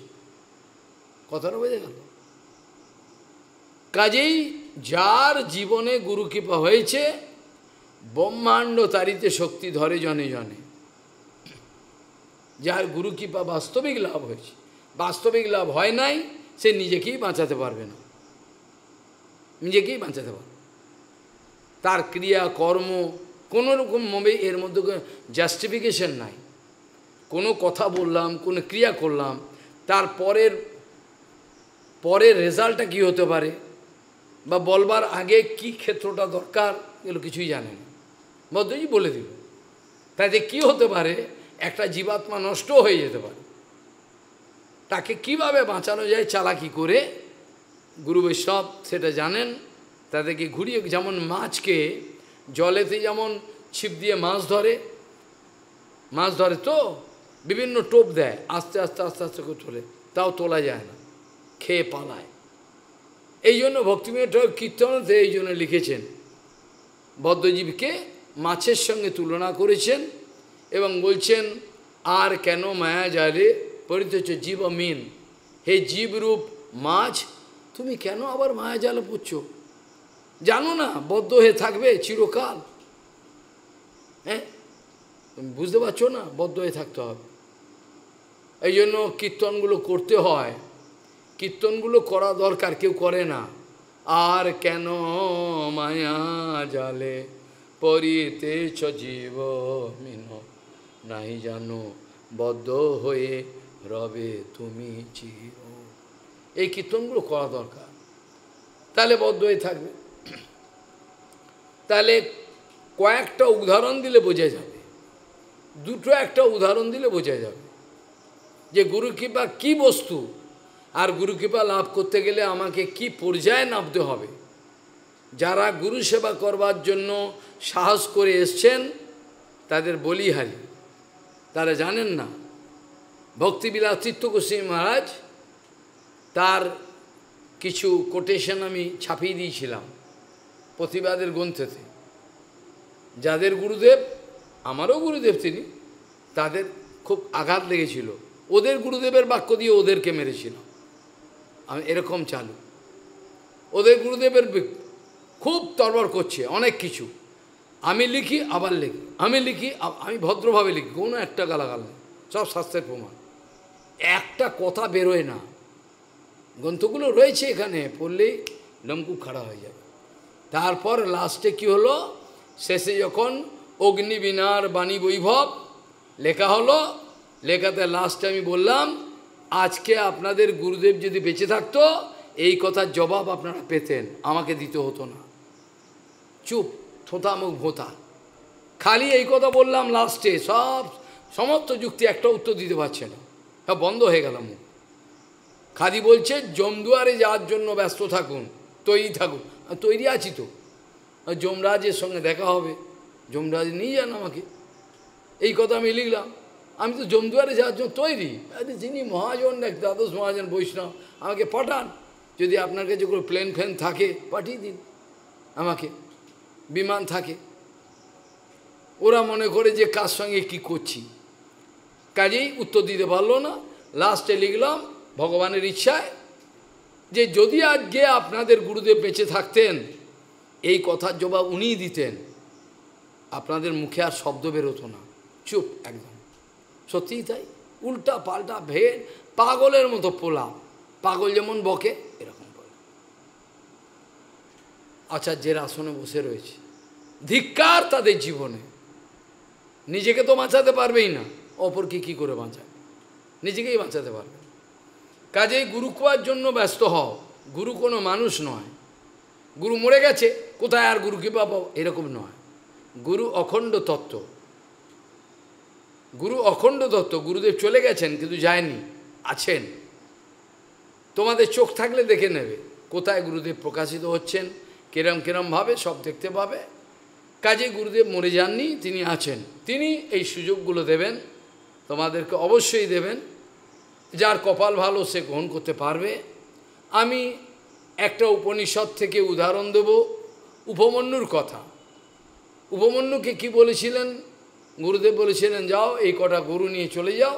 কথাটা বোঝা গেল কাজেই যার জীবনে গুরু কৃপা হয়েছে ব্রহ্মাণ্ড তারিতে শক্তি ধরে জনে জনে যার গুরু কৃপা বাস্তবিক লাভ হয়েছে বাস্তবিক লাভ হয় নাই সে নিজেকেই বাঁচাতে পারবে না নিজেকেই বাঁচাতে পারবে তার ক্রিয়া কর্ম কোনো মবে এর মধ্যে জাস্টিফিকেশন নাই কোনো কথা বললাম কোনো ক্রিয়া করলাম তার পরের পরের রেজাল্টটা কী হতে পারে বা বলবার আগে কি ক্ষেত্রটা দরকার এগুলো কিছুই জানে না বলে দিব তাতে কি হতে পারে একটা জীবাত্মা নষ্ট হয়ে যেতে পারে তাকে কিভাবে বাঁচানো যায় চালাকি করে গুরু বৈষ্ণব সেটা জানেন তাদেরকে ঘুরিয়ে যেমন মাছকে জলেতে যেমন ছিপ দিয়ে মাছ ধরে মাছ ধরে তো বিভিন্ন টোপ দেয় আস্তে আস্তে আস্তে আস্তে করে তোলে তাও তোলা যায় না খেয়ে পালায় এই জন্য ভক্তিমীয় ঠাকুর কীর্তনতে এই জন্য লিখেছেন বদ্ধজীবকে মাছের সঙ্গে তুলনা করেছেন এবং বলছেন আর কেন মায়া জালে পরিত হচ্ছে জীব মিন হে জীবরূপ মাছ তুমি কেন আবার মায়া জালে পড়ছ জানো না বদ্ধ হয়ে থাকবে চিরকাল হ্যাঁ তুমি বুঝতে পারছো না বদ্ধ হয়ে থাকতে হবে এই জন্য কীর্তনগুলো করতে হয় কীর্তনগুলো করা দরকার কেউ করে না আর কেন মায়া জালে পরিতে সজীব মিন নাই জানো বদ্ধ হয়ে রবে তুমি চির এই কীর্তনগুলো করা দরকার তাহলে বদ্ধ হয়ে থাকবে তাহলে কয়েকটা উদাহরণ দিলে বোঝা যাবে দুটো একটা উদাহরণ দিলে বোঝা যাবে যে গুরু কৃপা কি বস্তু আর গুরুকৃপা লাভ করতে গেলে আমাকে কি পর্যায়ে নামতে হবে যারা গুরু সেবা করবার জন্য সাহস করে এসছেন তাদের বলিহারি তারা জানেন না ভক্তিবিলাস চিত্তকোশী মহারাজ তার কিছু কোটেশন আমি ছাপিয়ে দিয়েছিলাম প্রতিবাদের গ্রন্থেতে যাদের গুরুদেব আমারও গুরুদেব তিনি তাদের খুব আঘাত লেগেছিল ওদের গুরুদেবের বাক্য দিয়ে ওদেরকে মেরেছিল আমি এরকম চালু ওদের গুরুদেবের খুব তরবর করছে অনেক কিছু আমি লিখি আবার লিখি আমি লিখি আমি ভদ্রভাবে লিখি কোনো একটা গালাগাল সব শাস্ত্রের প্রমাণ একটা কথা বেরোয় না গ্রন্থগুলো রয়েছে এখানে পড়লেই লমকু খাড়া হয়ে যাবে তারপর লাস্টে কি হলো শেষে যখন অগ্নিবিনার বাণী বৈভব লেখা হলো লেখাতে লাস্টে আমি বললাম আজকে আপনাদের গুরুদেব যদি বেঁচে থাকতো এই কথার জবাব আপনারা পেতেন আমাকে দিতে হতো না চুপ থোতামুখ ভোতা খালি এই কথা বললাম লাস্টে সব সমস্ত যুক্তি একটা উত্তর দিতে পারছে না সব বন্ধ হয়ে গেলাম মুখ খাদি বলছে জমদুয়ারে যাওয়ার জন্য ব্যস্ত থাকুন তৈরি থাকুন তৈরি আছি তো যমরাজের সঙ্গে দেখা হবে যমরাজ নিয়ে যান আমাকে এই কথা আমি লিখলাম আমি তো জমদুয়ারে যাওয়ার জন্য তৈরি আরে যিনি মহাজন এক দ্বাদশ মহাজন বৈষ্ণব আমাকে পাঠান যদি আপনার কাছে কোনো প্লেন ফ্লেন থাকে পাঠিয়ে দিন আমাকে বিমান থাকে ওরা মনে করে যে কার সঙ্গে কি করছি কাজেই উত্তর দিতে পারলো না লাস্টে লিখলাম ভগবানের ইচ্ছায় যে যদি আজকে আপনাদের গুরুদেব বেঁচে থাকতেন এই কথার জবাব উনিই দিতেন আপনাদের মুখে আর শব্দ বেরোতো না চুপ একদম সত্যিই তাই উল্টা পাল্টা ভেদ পাগলের মতো পোলা পাগল যেমন বকে এরকম বলে আচ্ছা, যে আসনে বসে রয়েছে ধিক্কার তাদের জীবনে নিজেকে তো বাঁচাতে পারবেই না অপরকে কি করে বাঁচাবে নিজেকেই বাঁচাতে পারবে কাজেই গুরু খোয়ার জন্য ব্যস্ত হও গুরু কোনো মানুষ নয় গুরু মরে গেছে কোথায় আর গুরুকে পাবো এরকম নয় গুরু অখণ্ড তত্ত্ব গুরু অখণ্ড দত্ত গুরুদেব চলে গেছেন কিন্তু যায়নি আছেন তোমাদের চোখ থাকলে দেখে নেবে কোথায় গুরুদেব প্রকাশিত হচ্ছেন কিরম কিরমভাবে সব দেখতে পাবে কাজে গুরুদেব মরে যাননি তিনি আছেন তিনি এই সুযোগগুলো দেবেন তোমাদেরকে অবশ্যই দেবেন যার কপাল ভালো সে গ্রহণ করতে পারবে আমি একটা উপনিষদ থেকে উদাহরণ দেব উপমন্যুর কথা উপমন্যুকে কি বলেছিলেন গুরুদেব বলেছিলেন যাও এই কটা গরু নিয়ে চলে যাও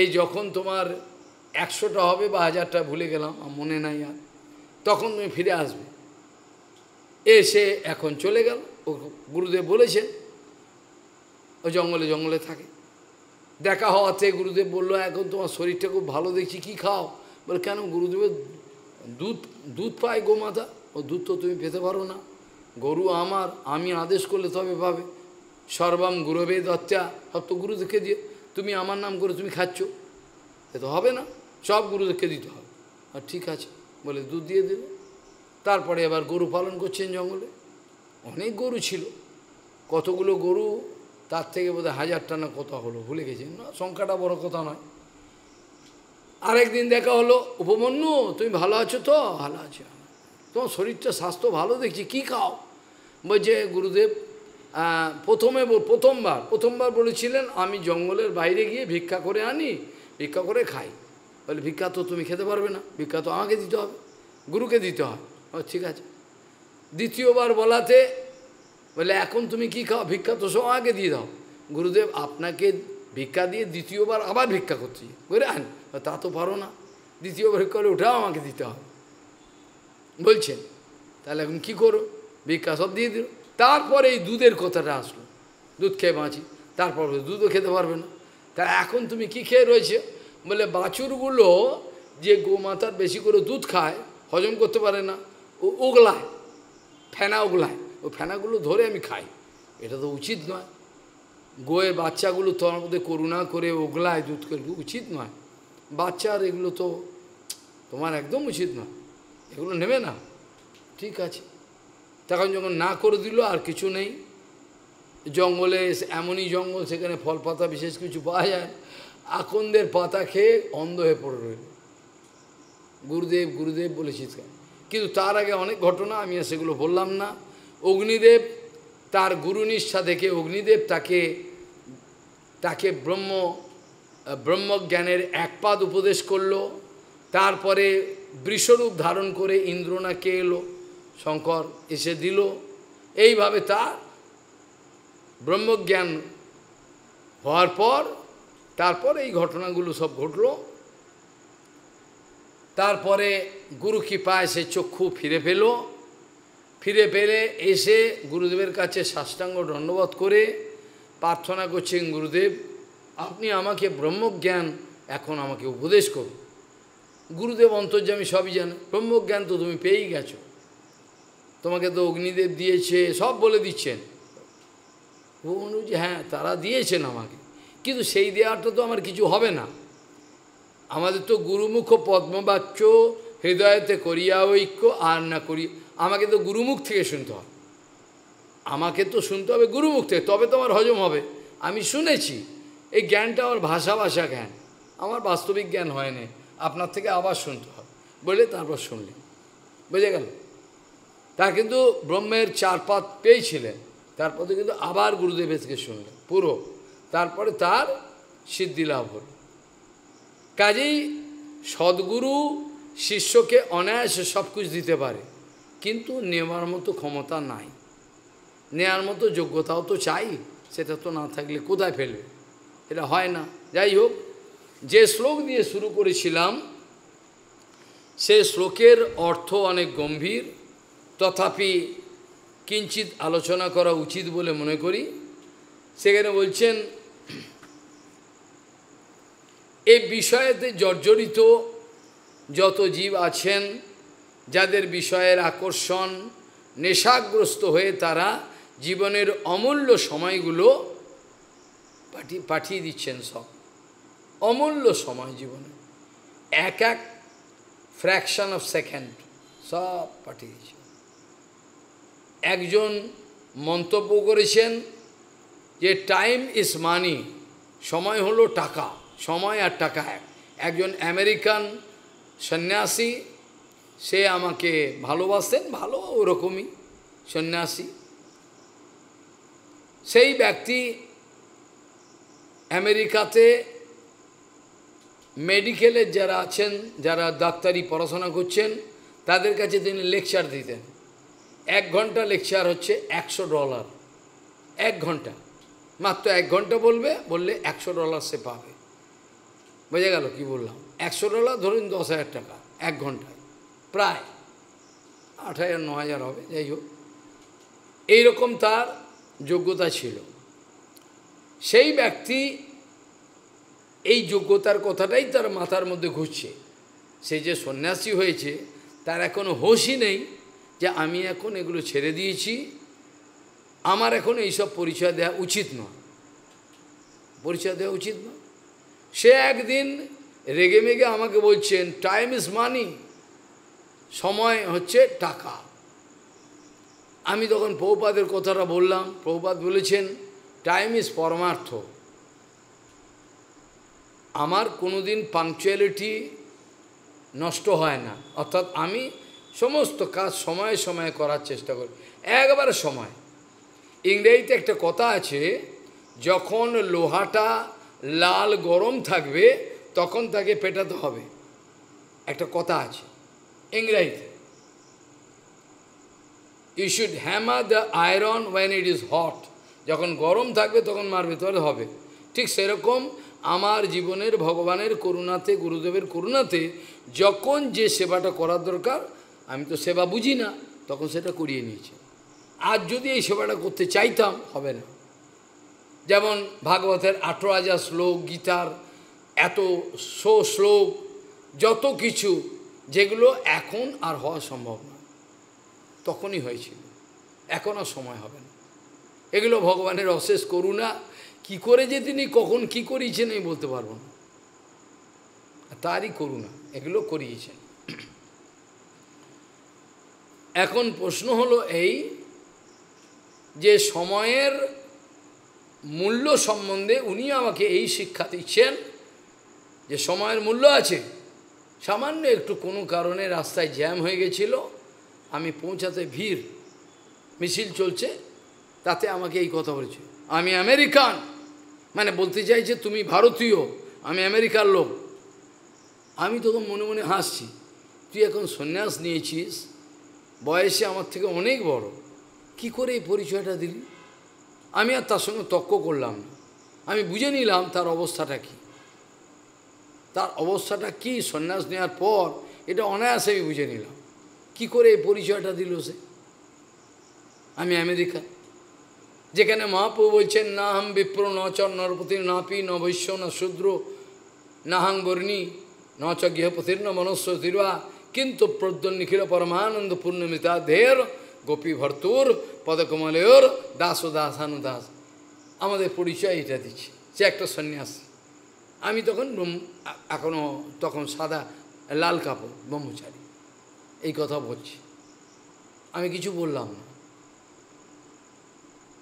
এই যখন তোমার একশোটা হবে বা হাজারটা ভুলে গেলাম মনে নাই আর তখন তুমি ফিরে আসবে এসে এখন চলে গেল ও গুরুদেব বলেছেন ও জঙ্গলে জঙ্গলে থাকে দেখা হওয়াতে গুরুদেব বলল এখন তোমার শরীরটা খুব ভালো দেখছি কি খাও বলে কেন গুরুদেবের দুধ দুধ পায় গোমাতা ও দুধ তো তুমি পেতে পারো না গরু আমার আমি আদেশ করলে তবে পাবে সর্বম গুরুবে দচ্চা সব তো গুরুদেবকে দিয়ে তুমি আমার নাম করে তুমি খাচ্ছ এ তো হবে না সব গুরুদেবকে দিতে হবে আর ঠিক আছে বলে দুধ দিয়ে দিল তারপরে এবার গরু পালন করছেন জঙ্গলে অনেক গরু ছিল কতগুলো গরু তার থেকে বোধহয় হাজারটা না কথা হলো ভুলে গেছেন না সংখ্যাটা বড় কথা নয় আরেকদিন দেখা হলো উপমন্যু তুমি ভালো আছো তো ভালো আছো তোমার শরীরটা স্বাস্থ্য ভালো দেখছি কি খাও বলছে গুরুদেব প্রথমে প্রথমবার প্রথমবার বলেছিলেন আমি জঙ্গলের বাইরে গিয়ে ভিক্ষা করে আনি ভিক্ষা করে খাই বলে ভিক্ষা তো তুমি খেতে পারবে না ভিক্ষা তো আমাকে দিতে হবে গুরুকে দিতে হয় ও ঠিক আছে দ্বিতীয়বার বলাতে বলে এখন তুমি কি খাও ভিক্ষা তো সব আমাকে দিয়ে দাও গুরুদেব আপনাকে ভিক্ষা দিয়ে দ্বিতীয়বার আবার ভিক্ষা করছি বুঝলে আন তা তো পারো না দ্বিতীয়বার করে ওটাও আমাকে দিতে হবে বলছেন তাহলে এখন কী করো ভিক্ষা সব দিয়ে দিল তারপরে এই দুধের কথাটা আসলো দুধ খেয়ে বাঁচি তারপর দুধও খেতে পারবে না তা এখন তুমি কি খেয়ে রয়েছে বলে বাছুরগুলো যে গোমাতার বেশি করে দুধ খায় হজম করতে পারে না ও ওগলায় ফেনা ওগলায় ও ফেনাগুলো ধরে আমি খাই এটা তো উচিত নয় গোয়ের বাচ্চাগুলো তোমার মধ্যে করুণা করে ওগলায় দুধ করে উচিত নয় বাচ্চার এগুলো তো তোমার একদম উচিত নয় এগুলো নেবে না ঠিক আছে তখন যখন না করে দিল আর কিছু নেই জঙ্গলে এমনই জঙ্গল সেখানে ফল পাতা বিশেষ কিছু পাওয়া যায় আকন্দের পাতা খেয়ে অন্ধ হয়ে পড়ে রইল গুরুদেব গুরুদেব বলে চিৎকার কিন্তু তার আগে অনেক ঘটনা আমি সেগুলো বললাম না অগ্নিদেব তার গুরু নিষ্ঠা দেখে অগ্নিদেব তাকে তাকে ব্রহ্ম ব্রহ্মজ্ঞানের একপাদ উপদেশ করল তারপরে বৃষরূপ ধারণ করে ইন্দ্রনা কে এলো শঙ্কর এসে দিল এইভাবে তার ব্রহ্মজ্ঞান হওয়ার পর তারপর এই ঘটনাগুলো সব ঘটল তারপরে গুরু কৃপায় সে চক্ষু ফিরে পেল ফিরে পেলে এসে গুরুদেবের কাছে সাষ্টাঙ্গ দণ্ডবোধ করে প্রার্থনা করছেন গুরুদেব আপনি আমাকে ব্রহ্মজ্ঞান এখন আমাকে উপদেশ করুন গুরুদেব অন্তর্যামী সবই জানে ব্রহ্মজ্ঞান তো তুমি পেয়েই গেছো তোমাকে তো অগ্নিদেব দিয়েছে সব বলে দিচ্ছেন ও অনুযায়ী হ্যাঁ তারা দিয়েছেন আমাকে কিন্তু সেই দেওয়াটা তো আমার কিছু হবে না আমাদের তো গুরুমুখ পদ্মবাক্য হৃদয়তে করিয়া ঐক্য আর না করি আমাকে তো গুরুমুখ থেকে শুনতে হবে আমাকে তো শুনতে হবে গুরুমুখ থেকে তবে তোমার হজম হবে আমি শুনেছি এই জ্ঞানটা আমার ভাষা ভাষা জ্ঞান আমার বাস্তবিক জ্ঞান হয় না আপনার থেকে আবার শুনতে হবে বলে তারপর শুনলেন বুঝে গেল তার কিন্তু ব্রহ্মের চার পাত পেয়েছিলেন তারপরে কিন্তু আবার গুরুদেব শুনলেন পুরো তারপরে তার সিদ্ধি লাভ হল কাজেই সদ্গুরু শিষ্যকে অনায়াসে সব কিছু দিতে পারে কিন্তু নেওয়ার মতো ক্ষমতা নাই নেওয়ার মতো যোগ্যতাও তো চাই সেটা তো না থাকলে কোথায় ফেলবে এটা হয় না যাই হোক যে শ্লোক দিয়ে শুরু করেছিলাম সে শ্লোকের অর্থ অনেক গম্ভীর তথাপি কিঞ্চিত আলোচনা করা উচিত বলে মনে করি সেখানে বলছেন এই বিষয়েতে জর্জরিত যত জীব আছেন যাদের বিষয়ের আকর্ষণ নেশাগ্রস্ত হয়ে তারা জীবনের অমূল্য সময়গুলো পাঠিয়ে পাঠিয়ে দিচ্ছেন সব অমূল্য সময় জীবনে এক এক ফ্র্যাকশন অফ সেকেন্ড সব পাঠিয়ে একজন মন্তব্য করেছেন যে টাইম ইজ মানি সময় হলো টাকা সময় আর টাকা একজন আমেরিকান সন্ন্যাসী সে আমাকে ভালোবাসতেন ভালো ওরকমই সন্ন্যাসী সেই ব্যক্তি আমেরিকাতে মেডিকেলের যারা আছেন যারা ডাক্তারি পড়াশোনা করছেন তাদের কাছে তিনি লেকচার দিতেন এক ঘন্টা লেকচার হচ্ছে একশো ডলার এক ঘন্টা মাত্র এক ঘন্টা বলবে বললে একশো ডলার সে পাবে বোঝা গেল কি বললাম একশো ডলার ধরুন দশ হাজার টাকা এক ঘন্টায় প্রায় আট হাজার ন হাজার হবে যাই হোক এইরকম তার যোগ্যতা ছিল সেই ব্যক্তি এই যোগ্যতার কথাটাই তার মাথার মধ্যে ঘুরছে সে যে সন্ন্যাসী হয়েছে তার এখনো হোশই নেই যে আমি এখন এগুলো ছেড়ে দিয়েছি আমার এখন এইসব পরিচয় দেওয়া উচিত নয় পরিচয় দেওয়া উচিত নয় সে একদিন রেগে মেগে আমাকে বলছেন টাইম ইজ মানি সময় হচ্ছে টাকা আমি তখন প্রহুপাদের কথাটা বললাম প্রহুপাত বলেছেন টাইম ইজ পরমার্থ আমার কোনোদিন পাংচুয়ালিটি নষ্ট হয় না অর্থাৎ আমি সমস্ত কাজ সময়ে সময়ে করার চেষ্টা করি একবারে সময় ইংরেজিতে একটা কথা আছে যখন লোহাটা লাল গরম থাকবে তখন তাকে পেটাতে হবে একটা কথা আছে ইংরেজিতে you should hammer the iron when it is hot যখন গরম থাকবে তখন মারবে তাহলে হবে ঠিক সেরকম আমার জীবনের ভগবানের করুণাতে গুরুদেবের করুণাতে যখন যে সেবাটা করার দরকার আমি তো সেবা বুঝি না তখন সেটা করিয়ে নিয়েছে আর যদি এই সেবাটা করতে চাইতাম হবে না যেমন ভাগবতের আঠেরো হাজার শ্লোক গীতার এত শো শ্লোক যত কিছু যেগুলো এখন আর হওয়া সম্ভব না তখনই হয়েছিল এখনও সময় হবে না এগুলো ভগবানের অশেষ করুণা কি করে যে তিনি কখন কি করিয়েছেন আমি বলতে পারবো না তারই করুণা এগুলো করিয়েছেন এখন প্রশ্ন হলো এই যে সময়ের মূল্য সম্বন্ধে উনি আমাকে এই শিক্ষা দিচ্ছেন যে সময়ের মূল্য আছে সামান্য একটু কোনো কারণে রাস্তায় জ্যাম হয়ে গেছিল আমি পৌঁছাতে ভিড় মিছিল চলছে তাতে আমাকে এই কথা বলেছে আমি আমেরিকান মানে বলতে চাই যে তুমি ভারতীয় আমি আমেরিকার লোক আমি তখন মনে মনে হাসছি তুই এখন সন্ন্যাস নিয়েছিস বয়সে আমার থেকে অনেক বড় কি করে এই পরিচয়টা দিলি আমি আর তার সঙ্গে তক্ক করলাম না আমি বুঝে নিলাম তার অবস্থাটা কি তার অবস্থাটা কি সন্ন্যাস নেওয়ার পর এটা অনায়াসে আমি বুঝে নিলাম কি করে এই পরিচয়টা দিল সে আমি আমেরিকা যেখানে মহাপ্রভু বলছেন না হাম বিপ্র ন চ নরপতির পি ন বৈশ্য না শূদ্র নাহাং বর্ণী ন চ গৃহপতির ন মনস্ব তিরুয়া কিন্তু প্রদ্য নিখিল পরমানন্দ পূর্ণমিতা ধের গোপী ভর্তুর পদকমলের দাস ও দাসানু দাস আমাদের পরিচয় এটা দিচ্ছে সে একটা সন্ন্যাস আমি তখন এখনও তখন সাদা লাল কাপড় ব্রহ্মচারী এই কথা বলছি আমি কিছু বললাম না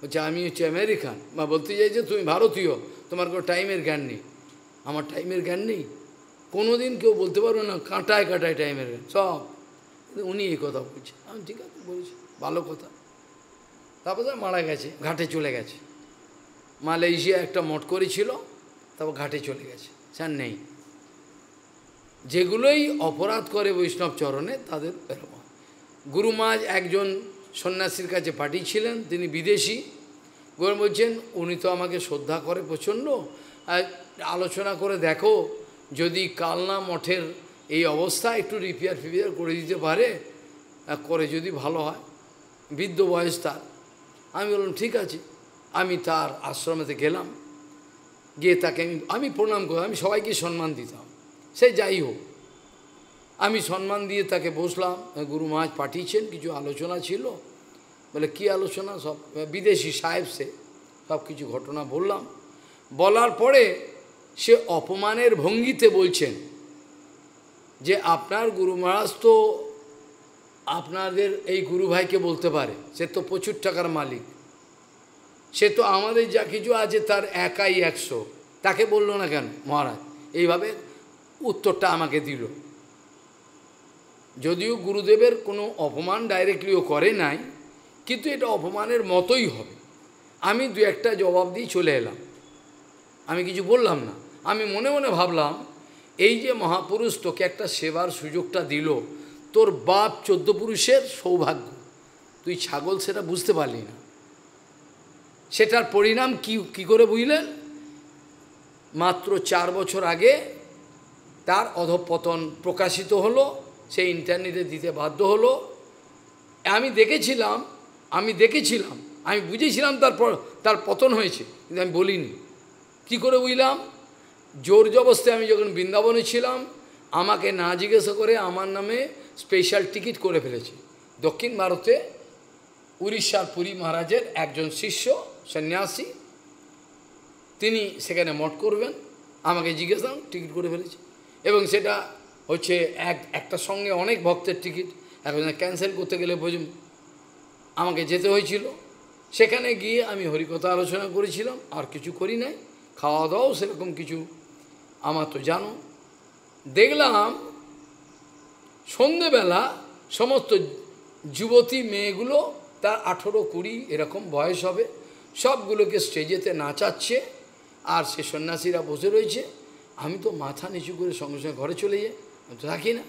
বলছে আমি হচ্ছে আমেরিকান বা বলতে চাই যে তুমি ভারতীয় তোমার কোনো টাইমের জ্ঞান নেই আমার টাইমের জ্ঞান নেই কোনো দিন কেউ বলতে পারবে না কাঁটায় কাঁটায় টাইমের সব উনি এই কথা বলছে আমি ঠিক আছে বলছি ভালো কথা তারপর মারা গেছে ঘাটে চলে গেছে মালয়েশিয়া একটা মঠ করেছিল তারপর ঘাটে চলে গেছে স্যার নেই যেগুলোই অপরাধ করে বৈষ্ণব চরণে তাদের এরকম গুরু মাজ একজন সন্ন্যাসীর কাছে পাঠিয়েছিলেন তিনি বিদেশি গরম বলছেন উনি তো আমাকে শ্রদ্ধা করে প্রচণ্ড আলোচনা করে দেখো যদি কালনা মঠের এই অবস্থা একটু রিপেয়ার ফিপেয়ার করে দিতে পারে করে যদি ভালো হয় বৃদ্ধ বয়স তার আমি বললাম ঠিক আছে আমি তার আশ্রমেতে গেলাম গিয়ে তাকে আমি আমি প্রণাম করি আমি সবাইকে সম্মান দিতাম সে যাই হোক আমি সম্মান দিয়ে তাকে বসলাম গুরু মাহাজ পাঠিয়েছেন কিছু আলোচনা ছিল বলে কি আলোচনা সব বিদেশি সাহেব সে সব কিছু ঘটনা বললাম বলার পরে সে অপমানের ভঙ্গিতে বলছেন যে আপনার গুরু মহারাজ তো আপনাদের এই গুরু ভাইকে বলতে পারে সে তো প্রচুর টাকার মালিক সে তো আমাদের যা কিছু আছে তার একাই একশো তাকে বলল না কেন মহারাজ এইভাবে উত্তরটা আমাকে দিল যদিও গুরুদেবের কোনো অপমান ডাইরেক্টলিও করে নাই কিন্তু এটা অপমানের মতোই হবে আমি দু একটা জবাব দিয়ে চলে এলাম আমি কিছু বললাম না আমি মনে মনে ভাবলাম এই যে মহাপুরুষ তোকে একটা সেবার সুযোগটা দিল তোর বাপ চোদ্দ পুরুষের সৌভাগ্য তুই ছাগল সেটা বুঝতে পারলি না সেটার পরিণাম কি কি করে বুঝলেন মাত্র চার বছর আগে তার অধপতন প্রকাশিত হলো সে ইন্টারনেটে দিতে বাধ্য হলো আমি দেখেছিলাম আমি দেখেছিলাম আমি বুঝেছিলাম তার তার পতন হয়েছে কিন্তু আমি বলিনি কী করে বুঝলাম জোর জবস্তে আমি যখন বৃন্দাবনে ছিলাম আমাকে না জিজ্ঞাসা করে আমার নামে স্পেশাল টিকিট করে ফেলেছে দক্ষিণ ভারতে উড়িষ্যার পুরী মহারাজের একজন শিষ্য সন্ন্যাসী তিনি সেখানে মঠ করবেন আমাকে জিজ্ঞাসা টিকিট করে ফেলেছে এবং সেটা হচ্ছে এক একটা সঙ্গে অনেক ভক্তের টিকিট এখন ক্যান্সেল করতে গেলে বোঝুন আমাকে যেতে হয়েছিল সেখানে গিয়ে আমি হরিকথা আলোচনা করেছিলাম আর কিছু করি নাই খাওয়া দাওয়াও সেরকম কিছু আমার তো জানো দেখলাম সন্ধেবেলা সমস্ত যুবতী মেয়েগুলো তার আঠেরো কুড়ি এরকম বয়স হবে সবগুলোকে স্টেজেতে নাচাচ্ছে আর সে সন্ন্যাসীরা বসে রয়েছে আমি তো মাথা নিচু করে সঙ্গে সঙ্গে ঘরে চলে যাই আমি তো থাকি না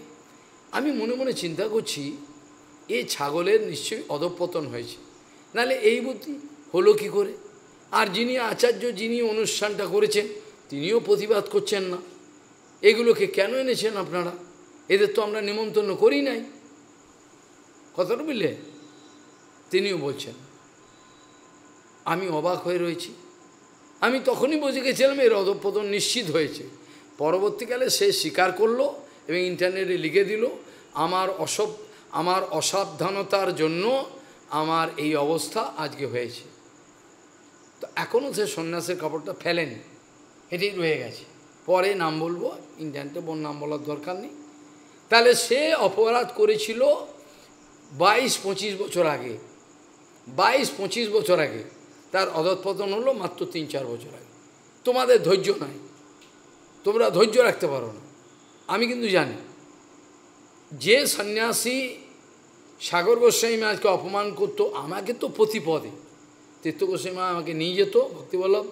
আমি মনে মনে চিন্তা করছি এই ছাগলের নিশ্চয়ই অধপতন হয়েছে নালে এই বুদ্ধি হলো কি করে আর যিনি আচার্য যিনি অনুষ্ঠানটা করেছেন তিনিও প্রতিবাদ করছেন না এগুলোকে কেন এনেছেন আপনারা এদের তো আমরা নিমন্ত্রণ করি নাই কথাটা বুঝলে তিনিও বলছেন আমি অবাক হয়ে রয়েছি আমি তখনই বুঝে গেছিলাম এর অধপতন নিশ্চিত হয়েছে পরবর্তীকালে সে স্বীকার করলো এবং ইন্টারনেটে লিখে দিল আমার অসব আমার অসাবধানতার জন্য আমার এই অবস্থা আজকে হয়েছে তো এখনও সে সন্ন্যাসের কাপড়টা ফেলেনি এটি রয়ে গেছে পরে নাম বলবো বোন নাম বলার দরকার নেই তাহলে সে অপরাধ করেছিল বাইশ পঁচিশ বছর আগে বাইশ পঁচিশ বছর আগে তার অধৎপতন হলো মাত্র তিন চার বছর আগে তোমাদের ধৈর্য নাই তোমরা ধৈর্য রাখতে পারো না আমি কিন্তু জানি যে সন্ন্যাসী সাগর গোস্বামী আজকে অপমান করতো আমাকে তো প্রতিপদে তীর্থ মা আমাকে নিয়ে যেত ভক্তিবল্লভ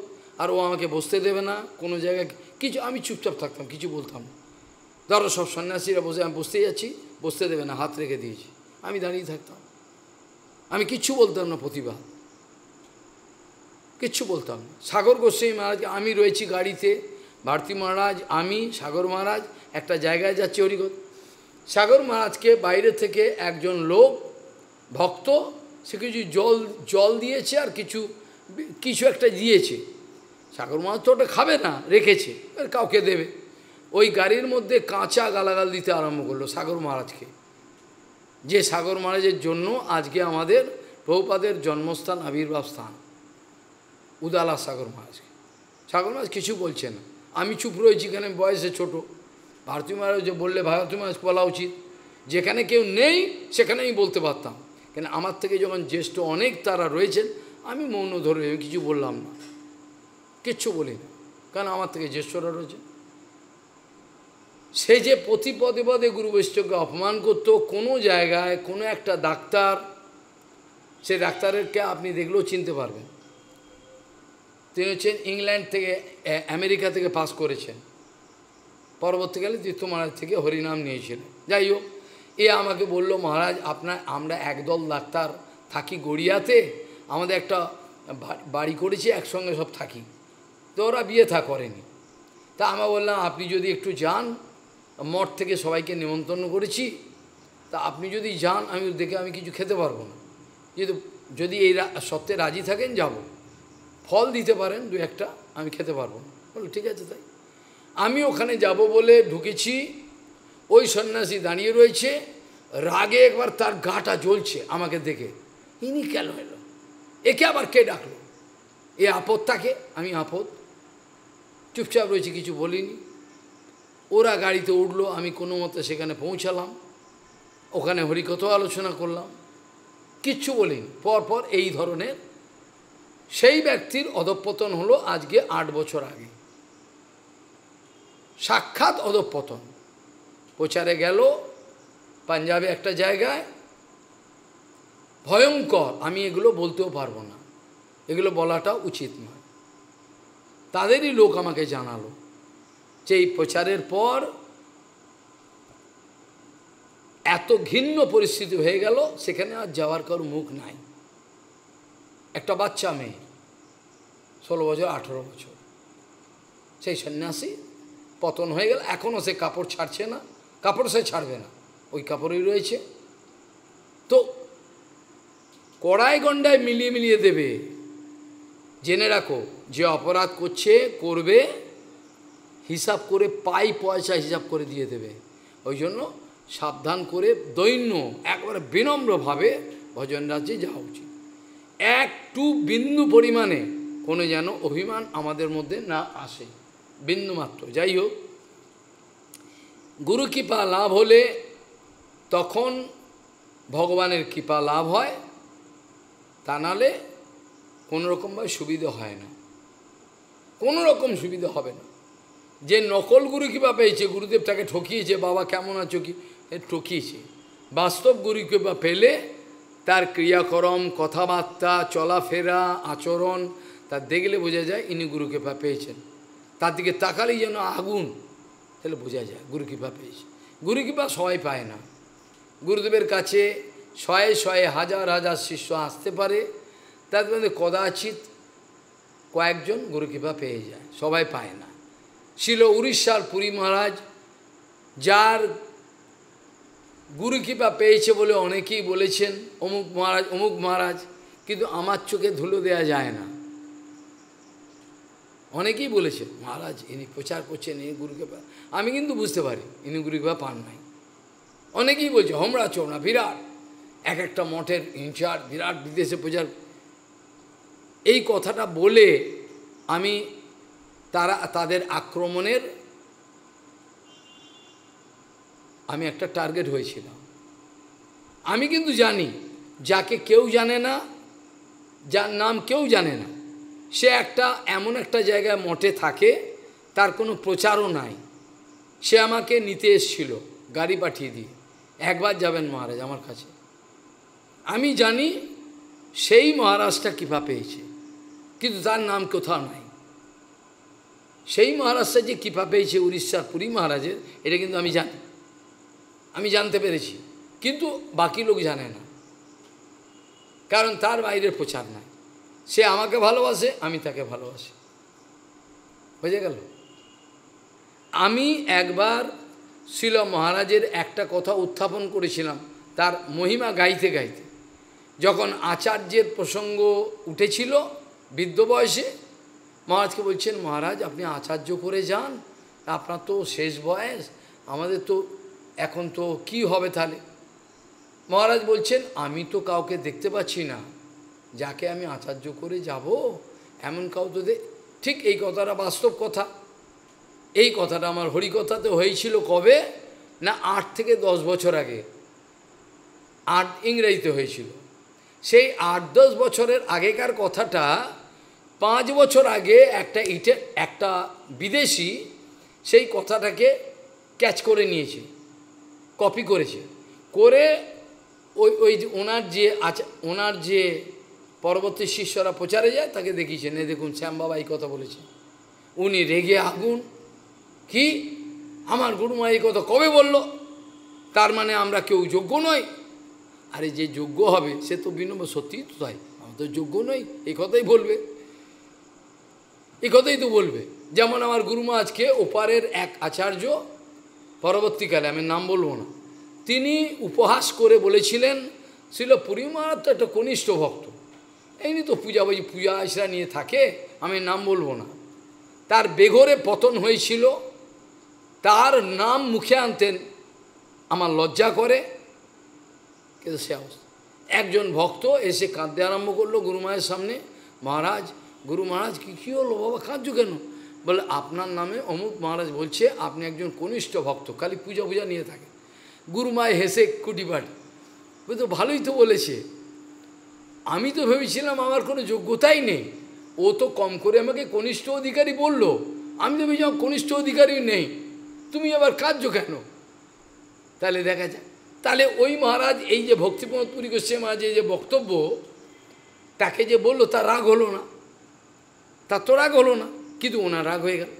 আর ও আমাকে বসতে দেবে না কোনো জায়গায় কিছু আমি চুপচাপ থাকতাম কিছু বলতাম না ধরো সব সন্ন্যাসীরা বসে আমি বসতে যাচ্ছি বসতে দেবে না হাত রেখে দিয়েছি আমি দাঁড়িয়ে থাকতাম আমি কিচ্ছু বলতাম না প্রতিভা কিচ্ছু বলতাম না সাগর গোস্বামী মহারাজ আমি রয়েছি গাড়িতে ভারতী মহারাজ আমি সাগর মহারাজ একটা জায়গায় যাচ্ছি হরিগত সাগর মহারাজকে বাইরে থেকে একজন লোক ভক্ত সে কিছু জল জল দিয়েছে আর কিছু কিছু একটা দিয়েছে সাগর মাছ তো ওটা খাবে না রেখেছে আর কাউকে দেবে ওই গাড়ির মধ্যে কাঁচা গালাগাল দিতে আরম্ভ করলো সাগর মহারাজকে যে সাগর মহারাজের জন্য আজকে আমাদের প্রভুপাদের জন্মস্থান আবির্ভাব স্থান উদালা সাগর মহারাজকে সাগর মহারাজ কিছু বলছে না আমি চুপ রয়েছি এখানে বয়সে ছোট ভারতী মহারাজ যে বললে ভারতী মহারাজ বলা উচিত যেখানে কেউ নেই সেখানে আমি বলতে পারতাম কেন আমার থেকে যখন জ্যেষ্ঠ অনেক তারা রয়েছেন আমি মৌন ধরে কিছু বললাম না কিচ্ছু বলি না কারণ আমার থেকে জ্যেষ্ঠরা রয়েছে সে যে প্রতি পদে পদে গুরু বৈষ্ণবকে অপমান করত কোনো জায়গায় কোনো একটা ডাক্তার সে ডাক্তারেরকে আপনি দেখলেও চিনতে পারবেন তিনি হচ্ছেন ইংল্যান্ড থেকে আমেরিকা থেকে পাস করেছেন পরবর্তীকালে তীর্থ মহারাজ থেকে হরিনাম নিয়েছিলেন যাই হোক এ আমাকে বলল মহারাজ আপনার আমরা একদল ডাক্তার থাকি গড়িয়াতে আমাদের একটা বাড়ি করেছি একসঙ্গে সব থাকি তো ওরা বিয়ে থা করেনি তা আমরা বললাম আপনি যদি একটু যান মঠ থেকে সবাইকে নিমন্ত্রণ করেছি তা আপনি যদি যান আমি দেখে আমি কিছু খেতে পারবো না যদি যদি এই সত্যে রাজি থাকেন যাব ফল দিতে পারেন দু একটা আমি খেতে পারবো না বলো ঠিক আছে তাই আমি ওখানে যাব বলে ঢুকেছি ওই সন্ন্যাসী দাঁড়িয়ে রয়েছে রাগে একবার তার গাটা জ্বলছে আমাকে দেখে ইনি কেন এলো একে আবার কে ডাকলো এ আপদটাকে আমি আপদ চুপচাপ রয়েছে কিছু বলিনি ওরা গাড়িতে উঠলো আমি কোনো মতে সেখানে পৌঁছালাম ওখানে হরিকথা আলোচনা করলাম কিচ্ছু বলিনি পরপর এই ধরনের সেই ব্যক্তির অধপতন হলো আজকে আট বছর আগে সাক্ষাৎ অধপতন প্রচারে গেল পাঞ্জাবে একটা জায়গায় ভয়ঙ্কর আমি এগুলো বলতেও পারবো না এগুলো বলাটা উচিত না তাদেরই লোক আমাকে জানালো যে এই প্রচারের পর এত ঘিন্ন পরিস্থিতি হয়ে গেল সেখানে আর যাওয়ার কারো মুখ নাই একটা বাচ্চা মেয়ে ষোলো বছর আঠেরো বছর সেই সন্ন্যাসী পতন হয়ে গেল এখনও সে কাপড় ছাড়ছে না কাপড় সে ছাড়বে না ওই কাপড়ই রয়েছে তো কড়াই গন্ডায় মিলিয়ে মিলিয়ে দেবে জেনে রাখো যে অপরাধ করছে করবে হিসাব করে পাই পয়সা হিসাব করে দিয়ে দেবে ওই জন্য সাবধান করে দৈন্য একবারে বিনম্রভাবে ভজন রাজ্যে যাওয়া উচিত একটু বিন্দু পরিমাণে কোনো যেন অভিমান আমাদের মধ্যে না আসে বিন্দু মাত্র যাই হোক গুরু কৃপা লাভ হলে তখন ভগবানের কৃপা লাভ হয় তা নালে কোনোরকমভাবে সুবিধা হয় না কোনো রকম সুবিধা হবে না যে নকল গুরু কৃপা পেয়েছে গুরুদেব তাকে ঠকিয়েছে বাবা কেমন আছো কি ঠকিয়েছে বাস্তব গুরু কৃপা পেলে তার ক্রিয়াকরম কথাবার্তা চলাফেরা আচরণ তা দেখলে বোঝা যায় ইনি গুরু কৃপা পেয়েছেন তার দিকে তাকালেই যেন আগুন তাহলে বোঝা যায় গুরু কৃপা পেয়েছে গুরু কৃপা সবাই পায় না গুরুদেবের কাছে শয়ে শয়ে হাজার হাজার শিষ্য আসতে পারে তার মধ্যে কদাচিৎ কয়েকজন গুরুকৃপা পেয়ে যায় সবাই পায় না ছিল উড়িষ্যার পুরী মহারাজ যার গুরুকৃপা পেয়েছে বলে অনেকেই বলেছেন অমুক মহারাজ অমুক মহারাজ কিন্তু আমার চোখে ধুলো দেয়া যায় না অনেকেই বলেছে মহারাজ ইনি প্রচার করছেন ইনি গুরুকৃপা আমি কিন্তু বুঝতে পারি ইনি গুরুকৃপা পান নাই অনেকেই বলছে হমরা চৌনা বিরাট এক একটা মঠের ইনচার্জ বিরাট বিদেশে প্রচার এই কথাটা বলে আমি তারা তাদের আক্রমণের আমি একটা টার্গেট হয়েছিলাম আমি কিন্তু জানি যাকে কেউ জানে না যার নাম কেউ জানে না সে একটা এমন একটা জায়গায় মঠে থাকে তার কোনো প্রচারও নাই সে আমাকে নিতে এসছিল গাড়ি পাঠিয়ে দিয়ে একবার যাবেন মহারাজ আমার কাছে আমি জানি সেই মহারাজটা কীভাবে পেয়েছে কিন্তু তার নাম কোথাও নাই সেই মহারাজটা যে কৃপা পেয়েছে উড়িষ্যার পুরী মহারাজের এটা কিন্তু আমি জানি আমি জানতে পেরেছি কিন্তু বাকি লোক জানে না কারণ তার বাইরের প্রচার নাই সে আমাকে ভালোবাসে আমি তাকে ভালোবাসি বুঝে গেল আমি একবার শিল মহারাজের একটা কথা উত্থাপন করেছিলাম তার মহিমা গাইতে গাইতে যখন আচার্যের প্রসঙ্গ উঠেছিল বৃদ্ধ বয়সে মহারাজকে বলছেন মহারাজ আপনি আচার্য করে যান আপনার তো শেষ বয়স আমাদের তো এখন তো কি হবে তাহলে মহারাজ বলছেন আমি তো কাউকে দেখতে পাচ্ছি না যাকে আমি আচার্য করে যাব এমন কাউ তো ঠিক এই কথাটা বাস্তব কথা এই কথাটা আমার হরিকথাতে হয়েছিল কবে না আট থেকে দশ বছর আগে আট ইংরেজিতে হয়েছিল সেই আট দশ বছরের আগেকার কথাটা পাঁচ বছর আগে একটা ইটে একটা বিদেশি সেই কথাটাকে ক্যাচ করে নিয়েছে কপি করেছে করে ওই ওই ওনার যে আচা ওনার যে পরবর্তী শিষ্যরা প্রচারে যায় তাকে দেখিয়েছেন এ দেখুন শ্যামবাবা এই কথা বলেছে উনি রেগে আগুন কি আমার গুরুমা এই কথা কবে বলল তার মানে আমরা কেউ যোগ্য নই আরে যে যোগ্য হবে সে তো বিনম্র সত্যিই তো তাই আমরা তো যোগ্য নই এই কথাই বলবে এই কথাই তো বলবে যেমন আমার গুরুমা আজকে ওপারের এক আচার্য পরবর্তীকালে আমি নাম বলবো না তিনি উপহাস করে বলেছিলেন ছিল পরিমা তো একটা কনিষ্ঠ ভক্ত এমনি তো পূজা বাজি পূজা আশরা নিয়ে থাকে আমি নাম বলবো না তার বেঘরে পতন হয়েছিল তার নাম মুখে আনতেন আমার লজ্জা করে কিন্তু সে একজন ভক্ত এসে কাঁদতে আরম্ভ করলো গুরুমায়ের সামনে মহারাজ গুরু মহারাজ কী কী হলো বাবা কাঁদছ কেন বলে আপনার নামে অমুক মহারাজ বলছে আপনি একজন কনিষ্ঠ ভক্ত খালি পূজা পূজা নিয়ে থাকে গুরুমায় হেসে ওই তো ভালোই তো বলেছে আমি তো ভেবেছিলাম আমার কোনো যোগ্যতাই নেই ও তো কম করে আমাকে কনিষ্ঠ অধিকারী বলল আমি তো ভেবেছিলাম কনিষ্ঠ অধিকারী নেই তুমি আবার কাঁদছ কেন তাহলে দেখা যায় তাহলে ওই মহারাজ এই যে ভক্তিপ্রমোদ পুরী গোস্বামী মহারাজ এই যে বক্তব্য তাকে যে বলল তার রাগ হলো না তার তো রাগ হলো না কিন্তু ওনার রাগ হয়ে গেল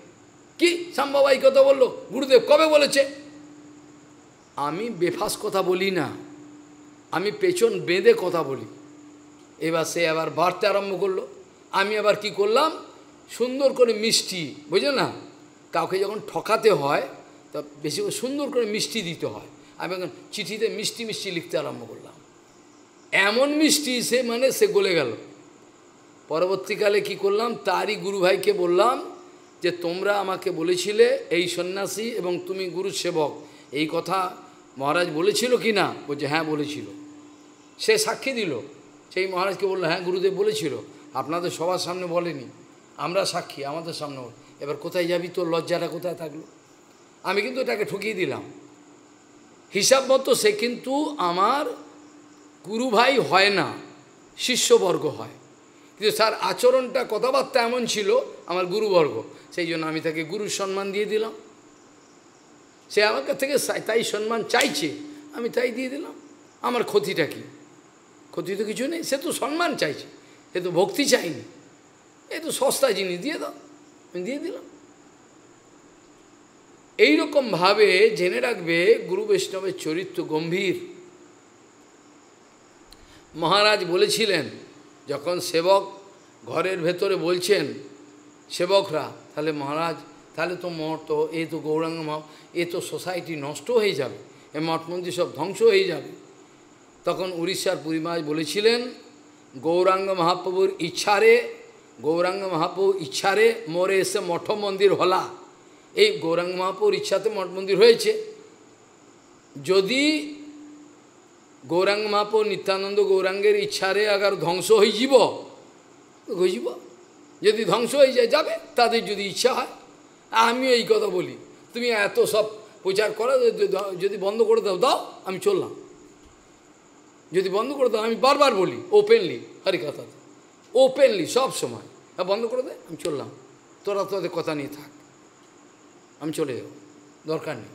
কি সাম্বাবাই কথা বললো গুরুদেব কবে বলেছে আমি বেফাস কথা বলি না আমি পেছন বেঁধে কথা বলি এবার সে আবার বাড়তে আরম্ভ করলো আমি আবার কি করলাম সুন্দর করে মিষ্টি বুঝলে না কাউকে যখন ঠকাতে হয় তা বেশি সুন্দর করে মিষ্টি দিতে হয় আমি এখন চিঠিতে মিষ্টি মিষ্টি লিখতে আরম্ভ করলাম এমন মিষ্টি সে মানে সে গলে গেল পরবর্তীকালে কি করলাম তারই গুরুভাইকে বললাম যে তোমরা আমাকে বলেছিলে এই সন্ন্যাসী এবং তুমি গুরু সেবক এই কথা মহারাজ বলেছিল কি না বলছে হ্যাঁ বলেছিল সে সাক্ষী দিল সেই মহারাজকে বললো হ্যাঁ গুরুদেব বলেছিল আপনাদের সবার সামনে বলেনি আমরা সাক্ষী আমাদের সামনে এবার কোথায় যাবি তোর লজ্জাটা কোথায় থাকলো আমি কিন্তু এটাকে ঠকিয়ে দিলাম হিসাব মতো সে কিন্তু আমার গুরুভাই হয় না শিষ্যবর্গ হয় কিন্তু স্যার আচরণটা কথাবার্তা এমন ছিল আমার গুরুবর্গ সেই জন্য আমি তাকে গুরুর সম্মান দিয়ে দিলাম সে আমার কাছ থেকে তাই সম্মান চাইছে আমি তাই দিয়ে দিলাম আমার ক্ষতিটা কি ক্ষতি তো কিছু নেই সে তো সম্মান চাইছে সে তো ভক্তি চাইনি এ তো সস্তা জিনিস দিয়ে দাও আমি দিয়ে দিলাম এইরকমভাবে জেনে রাখবে গুরু বৈষ্ণবের চরিত্র গম্ভীর মহারাজ বলেছিলেন যখন সেবক ঘরের ভেতরে বলছেন সেবকরা তাহলে মহারাজ তাহলে তো মঠ তো এ তো গৌরাঙ্গ এ তো সোসাইটি নষ্ট হয়ে যাবে এ মঠ মন্দির সব ধ্বংস হয়ে যাবে তখন উড়িষ্যার পুরীমাজ বলেছিলেন গৌরাঙ্গ মহাপ্রভুর ইচ্ছারে গৌরাঙ্গ মহাপ্রভু ইচ্ছারে মোরে এসে মঠ মন্দির হলা এই গৌরাঙ্গ মহাপ্রভুর ইচ্ছাতে মঠ মন্দির হয়েছে যদি গৌরাঙ্গ মাপো নিত্যানন্দ গৌরাঙ্গের ইচ্ছারে আগার ধ্বংস হয়ে যাব ঘুষব যদি ধ্বংস হয়ে যায় যাবে তাদের যদি ইচ্ছা হয় আমিও এই কথা বলি তুমি এত সব প্রচার করো যদি বন্ধ করে দাও দাও আমি চললাম যদি বন্ধ করে দাও আমি বারবার বলি ওপেনলি হরি কথা ওপেনলি সব সময় বন্ধ করে দে আমি চললাম তোরা তোদের কথা নিয়ে থাক আমি চলে যাব দরকার নেই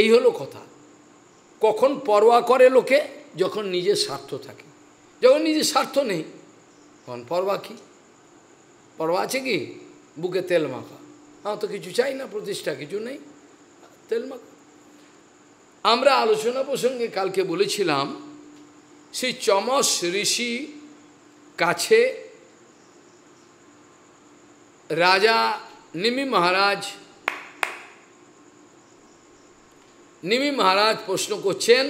এই হলো কথা কখন পরোয়া করে লোকে যখন নিজের স্বার্থ থাকে যখন নিজের স্বার্থ নেই তখন পরোয়া কি পরোয়া আছে কি বুকে তেল মাখা আমার তো কিছু চাই না প্রতিষ্ঠা কিছু নেই তেল মাখা আমরা আলোচনা প্রসঙ্গে কালকে বলেছিলাম সেই চমস ঋষি কাছে রাজা নিমি মহারাজ নিমি মহারাজ প্রশ্ন করছেন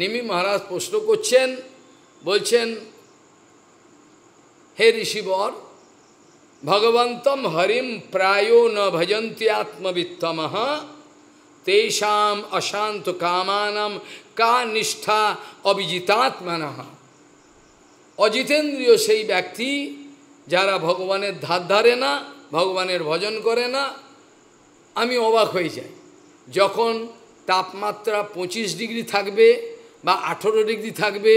নিমি মহারাজ প্রশ্ন করছেন বলছেন হে ঋষিবর ভগবন্তম হরিম প্রায় ন ভজন্তি আত্মবিত্তম তেষাম অশান্ত কামান কা নিষ্ঠা অভিজিতাত্মান অজিতেন্দ্রীয় সেই ব্যক্তি যারা ভগবানের ধার ধারে না ভগবানের ভজন করে না আমি অবাক হয়ে যাই যখন তাপমাত্রা ২৫ ডিগ্রি থাকবে বা ১৮ ডিগ্রি থাকবে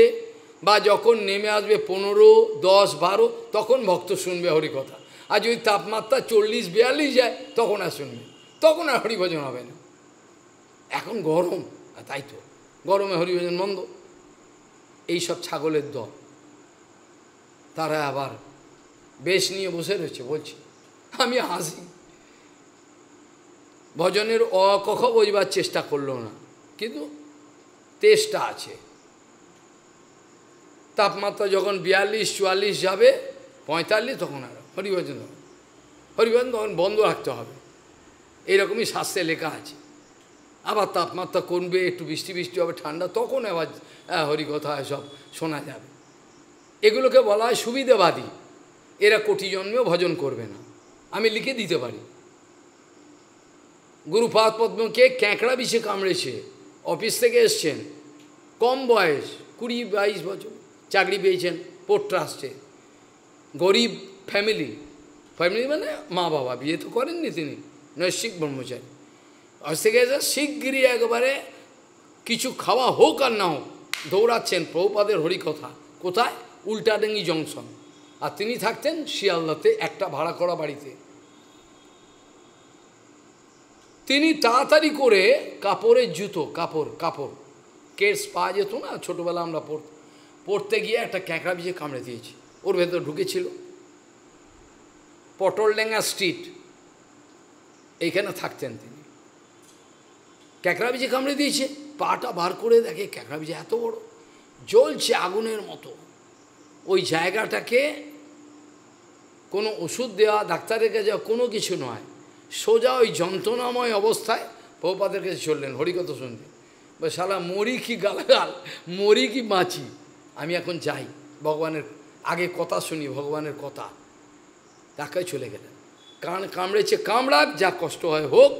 বা যখন নেমে আসবে পনেরো দশ বারো তখন ভক্ত শুনবে হরিকথা আর যদি তাপমাত্রা চল্লিশ বিয়াল্লিশ যায় তখন আর শুনবে তখন আর হরিভজন হবে না এখন গরম তাই তো গরমে হরিভজন মন্দ এইসব ছাগলের দল তারা আবার বেশ নিয়ে বসে রয়েছে বলছি আমি হাসি ভজনের অ কখ বোঝবার চেষ্টা করলো না কিন্তু তেষ্টা আছে তাপমাত্রা যখন বিয়াল্লিশ চুয়াল্লিশ যাবে পঁয়তাল্লিশ তখন আর হরিভজন হরিভজন তখন বন্ধ রাখতে হবে এইরকমই শাস্ত্রে লেখা আছে আবার তাপমাত্রা কমবে একটু বৃষ্টি বৃষ্টি হবে ঠান্ডা তখন আবার হরিকথা সব শোনা যাবে এগুলোকে বলা হয় সুবিধাবাদী এরা কোটি জন্মেও ভজন করবে না আমি লিখে দিতে পারি গুরুপাদ পদ্মকে ক্যাঁকড়া বিছে কামড়েছে অফিস থেকে এসছেন কম বয়স কুড়ি বাইশ বছর চাকরি পেয়েছেন পোর্ট ট্রাস্টে গরিব ফ্যামিলি ফ্যামিলি মানে মা বাবা বিয়ে তো করেননি তিনি নৈশিক ব্রহ্মচারী আজ থেকে শিগগিরি একবারে কিছু খাওয়া হোক আর না হোক দৌড়াচ্ছেন প্রভুপাদের হরিকথা কোথায় উল্টাডেঙ্গি জংশন আর তিনি থাকতেন শিয়ালদাতে একটা ভাড়া করা বাড়িতে তিনি তাড়াতাড়ি করে কাপড়ের জুতো কাপড় কাপড় কেস পাওয়া যেত না ছোটোবেলা আমরা পড় পড়তে গিয়ে একটা ক্যাঁকড়া বিজে কামড়ে দিয়েছি ওর ভেতর ঢুকেছিল পটলডেঙ্গা স্ট্রিট এইখানে থাকতেন তিনি ক্যাঁকড়া বিজে কামড়ে দিয়েছে পাটা বার করে দেখে ক্যাঁকড়া বিজে এত বড় জ্বলছে আগুনের মতো ওই জায়গাটাকে কোনো ওষুধ দেওয়া ডাক্তারের কাছে কোনো কিছু নয় সোজা ওই যন্ত্রণাময় অবস্থায় প্রভুপাদের কাছে চললেন হরিকথা শুনবি বা শালা মরি কি গালাগাল মরি কি মাছি আমি এখন যাই ভগবানের আগে কথা শুনি ভগবানের কথা তাকে চলে গেলেন কান কামড়েছে কামড়াক যা কষ্ট হয় হোক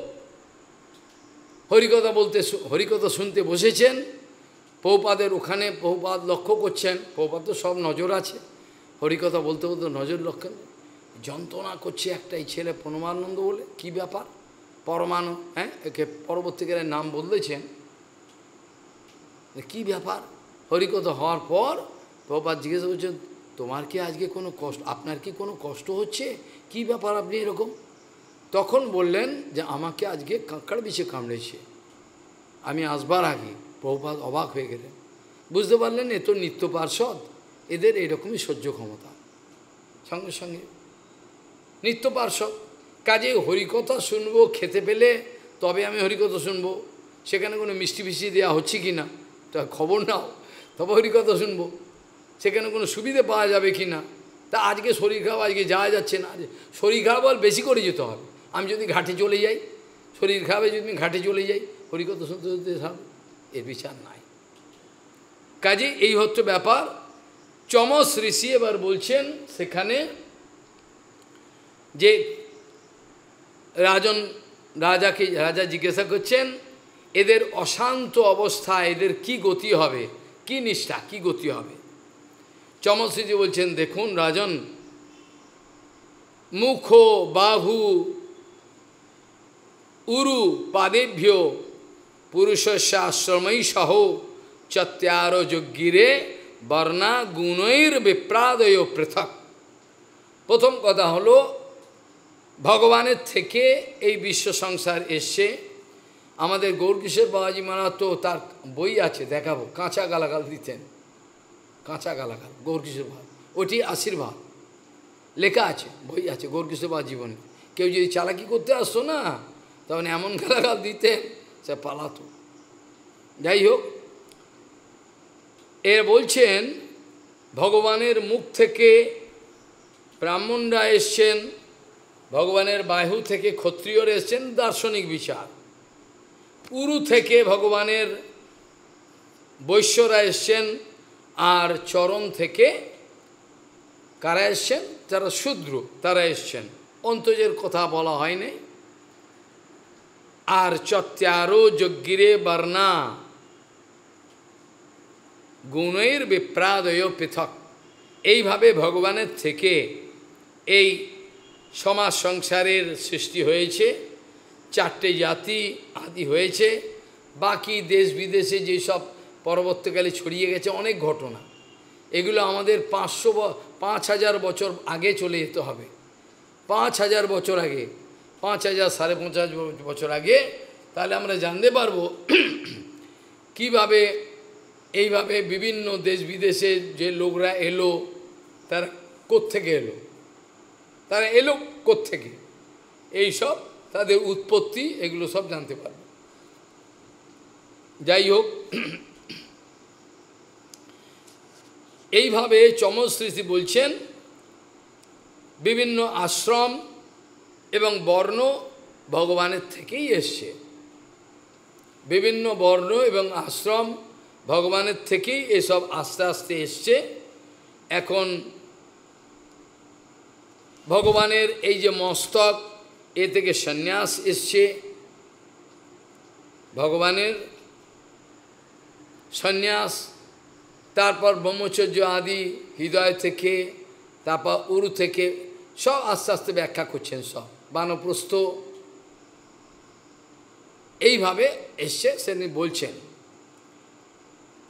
হরিকথা বলতে হরিকথা শুনতে বসেছেন পৌপাদের ওখানে পৌপাদ লক্ষ্য করছেন পৌপাদ তো সব নজর আছে হরিকথা বলতে বলতে নজর লক্ষ্য যন্ত্রণা করছে একটাই ছেলে পরমানন্দ বলে কি ব্যাপার পরমাণু হ্যাঁ একে পরবর্তীকালের নাম বদলেছেন কি ব্যাপার হরিকথা হওয়ার পর প্রপাত জিজ্ঞেস করছেন তোমার কি আজকে কোনো কষ্ট আপনার কি কোনো কষ্ট হচ্ছে কি ব্যাপার আপনি এরকম তখন বললেন যে আমাকে আজকে কাঁকড় বিছে কামড়েছে আমি আসবার আগে প্রপাত অবাক হয়ে গেলেন বুঝতে পারলেন এ তো নিত্য পার্ষদ এদের এরকমই সহ্য ক্ষমতা সঙ্গে সঙ্গে পার্শ্ব কাজে হরিকথা শুনবো খেতে পেলে তবে আমি হরিকথা শুনবো সেখানে কোনো মিষ্টি ফিষ্টি দেওয়া হচ্ছে কি না তা খবর নাও তবে হরিকথা শুনবো সেখানে কোনো সুবিধে পাওয়া যাবে কি না তা আজকে শরীর খারাপ আজকে যাওয়া যাচ্ছে না শরীর খারাপ আর বেশি করে যেতে হবে আমি যদি ঘাটে চলে যাই শরীর খারাপে যদি ঘাটে চলে যাই হরিকথা শুনতে শুনতে এর বিচার নাই কাজে এই হচ্ছে ব্যাপার চমস ঋষি এবার বলছেন সেখানে যে রাজন রাজাকে রাজা জিজ্ঞাসা করছেন এদের অশান্ত অবস্থা এদের কি গতি হবে কি নিষ্ঠা কি গতি হবে চমৎসিজি বলছেন দেখুন রাজন মুখ বাহু উরু পাদেভ্য পুরুষস্য আশ্রমই সহ চত্যার যজ্ঞিরে বর্ণা গুণৈর বিপ্রাদয় পৃথক প্রথম কথা হলো ভগবানের থেকে এই বিশ্ব সংসার এসছে আমাদের গৌরকিশোর বাবাজি মহারাজ তো তার বই আছে দেখাবো কাঁচা গালাগাল দিতেন কাঁচা গালাগাল গৌরকিশোর বাবা ওটি আশীর্বাদ লেখা আছে বই আছে গৌরকিশোর বাবা জীবনে কেউ যদি চালাকি করতে আসতো না তখন এমন গালাগাল দিতেন সে পালাতো যাই হোক এ বলছেন ভগবানের মুখ থেকে ব্রাহ্মণরা এসছেন ভগবানের বাহু থেকে ক্ষত্রিয়রা এসছেন দার্শনিক বিচার পুরু থেকে ভগবানের বৈশ্যরা এসছেন আর চরণ থেকে কারা এসছেন যারা শূদ্র তারা এসছেন অন্তজের কথা বলা হয়নি আর চত্যারো যজ্ঞিরে বর্ণা গুণের বিপ্রাদয় পৃথক এইভাবে ভগবানের থেকে এই সমাজ সংসারের সৃষ্টি হয়েছে চারটে জাতি আদি হয়েছে বাকি দেশ বিদেশে যেসব পরবর্তীকালে ছড়িয়ে গেছে অনেক ঘটনা এগুলো আমাদের পাঁচশো পাঁচ হাজার বছর আগে চলে যেতে হবে পাঁচ হাজার বছর আগে পাঁচ হাজার সাড়ে পাঁচ বছর আগে তাহলে আমরা জানতে পারব কিভাবে এইভাবে বিভিন্ন দেশ বিদেশে যে লোকরা এলো তারা কোত্থেকে এলো তারা এলো কোত্থেকে এইসব তাদের উৎপত্তি এগুলো সব জানতে পারবে যাই হোক এইভাবে চমৎসৃতি বলছেন বিভিন্ন আশ্রম এবং বর্ণ ভগবানের থেকেই এসছে বিভিন্ন বর্ণ এবং আশ্রম ভগবানের থেকেই এসব আস্তে আস্তে এসছে এখন ভগবানের এই যে মস্তক এ থেকে সন্ন্যাস এসছে ভগবানের সন্ন্যাস তারপর ব্রহ্মচর্য আদি হৃদয় থেকে তারপর উরু থেকে সব আস্তে আস্তে ব্যাখ্যা করছেন সব বানপ্রস্থ এইভাবে এসছে তিনি বলছেন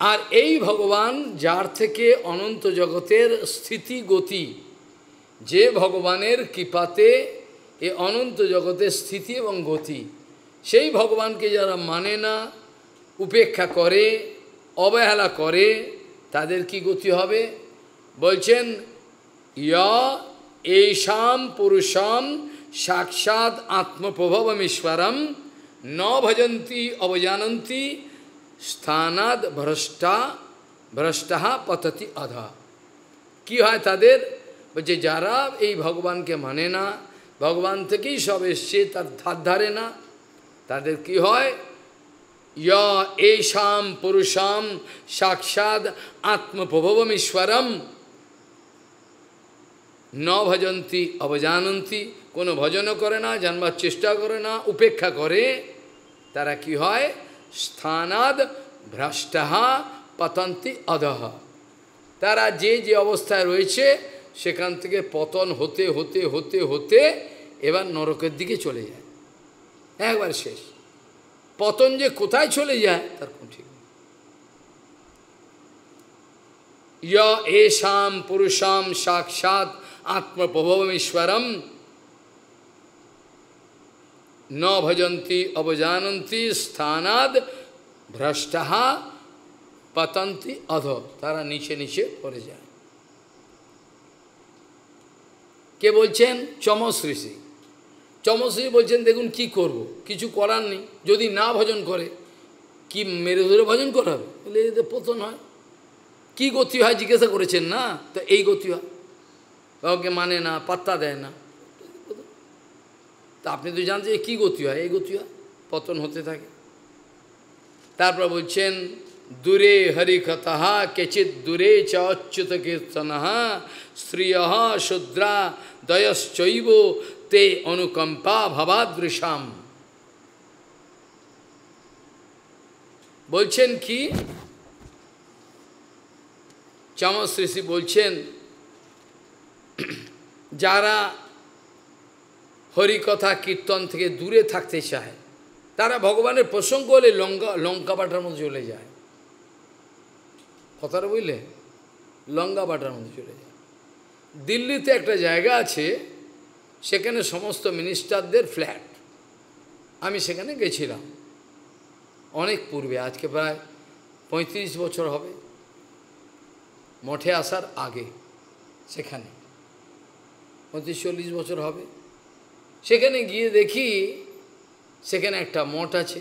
আর এই ভগবান যার থেকে অনন্ত জগতের স্থিতি গতি যে ভগবানের কৃপাতে এ অনন্ত জগতে স্থিতি এবং গতি সেই ভগবানকে যারা মানে না উপেক্ষা করে অবহেলা করে তাদের কি গতি হবে বলছেন এইশাম পুরুষম সাক্ষাৎ আত্মপ্রভবম ঈশ্বরম ন ভজন্তি অবজানন্তি স্থানাদ ভ্রষ্টা ভ্রষ্টা পততি আধা কি হয় তাদের বলছে যারা এই ভগবানকে মানে না ভগবান থেকেই সব এসছে তার ধার ধারে না তাদের কি হয় এষাম পুরুষাম সাক্ষাৎ আত্মপ্রভবম ঈশ্বরম ন ভজন্তী অবজানন্তী কোনো ভজনও করে না জানবার চেষ্টা করে না উপেক্ষা করে তারা কি হয় স্থানাদ ভ্রষ্টাহা পতন্তি অধহ তারা যে যে অবস্থায় রয়েছে সেখান থেকে পতন হতে হতে হতে হতে এবার নরকের দিকে চলে যায় একবার শেষ পতন যে কোথায় চলে যায় তার কোন ঠিক এষাম পুরুষাম সাক্ষাৎ আত্মপ্রভবমেশ্বরম ন ভজন্তি অবজানন্তি স্থানাদ ভ্রষ্টাহা পতন্তি অধ তারা নিচে নিচে পড়ে যায় কে বলছেন চমশ্রীষি চমশ্রী বলছেন দেখুন কি করব। কিছু করার নেই যদি না ভজন করে কি মেরে ধরে ভজন করা হবে বলে এদের পতন হয় কি গতি হয় জিজ্ঞাসা করেছেন না তো এই গতি হয় কাউকে মানে না পাত্তা দেয় না তা আপনি তো জানতে কী গতি হয় এই গতি হয় পতন হতে থাকে তারপর বলছেন দূরে হা কেচিত দূরে চ অচ্যুত হা স্ত্রিয় শুদ্রা দয়শ্চৈব তে অনুকম্পা ভবাদৃশাম বলছেন কি চামচ বলছেন যারা হরিকথা কীর্তন থেকে দূরে থাকতে চায় তারা ভগবানের প্রসঙ্গ হলে লঙ্কা লঙ্কা বাটার মধ্যে চলে যায় কথাটা বুঝলে লঙ্কা বাটার মধ্যে চলে যায় দিল্লিতে একটা জায়গা আছে সেখানে সমস্ত মিনিস্টারদের ফ্ল্যাট আমি সেখানে গেছিলাম অনেক পূর্বে আজকে প্রায় পঁয়ত্রিশ বছর হবে মঠে আসার আগে সেখানে পঁয়ত্রিশ চল্লিশ বছর হবে সেখানে গিয়ে দেখি সেখানে একটা মঠ আছে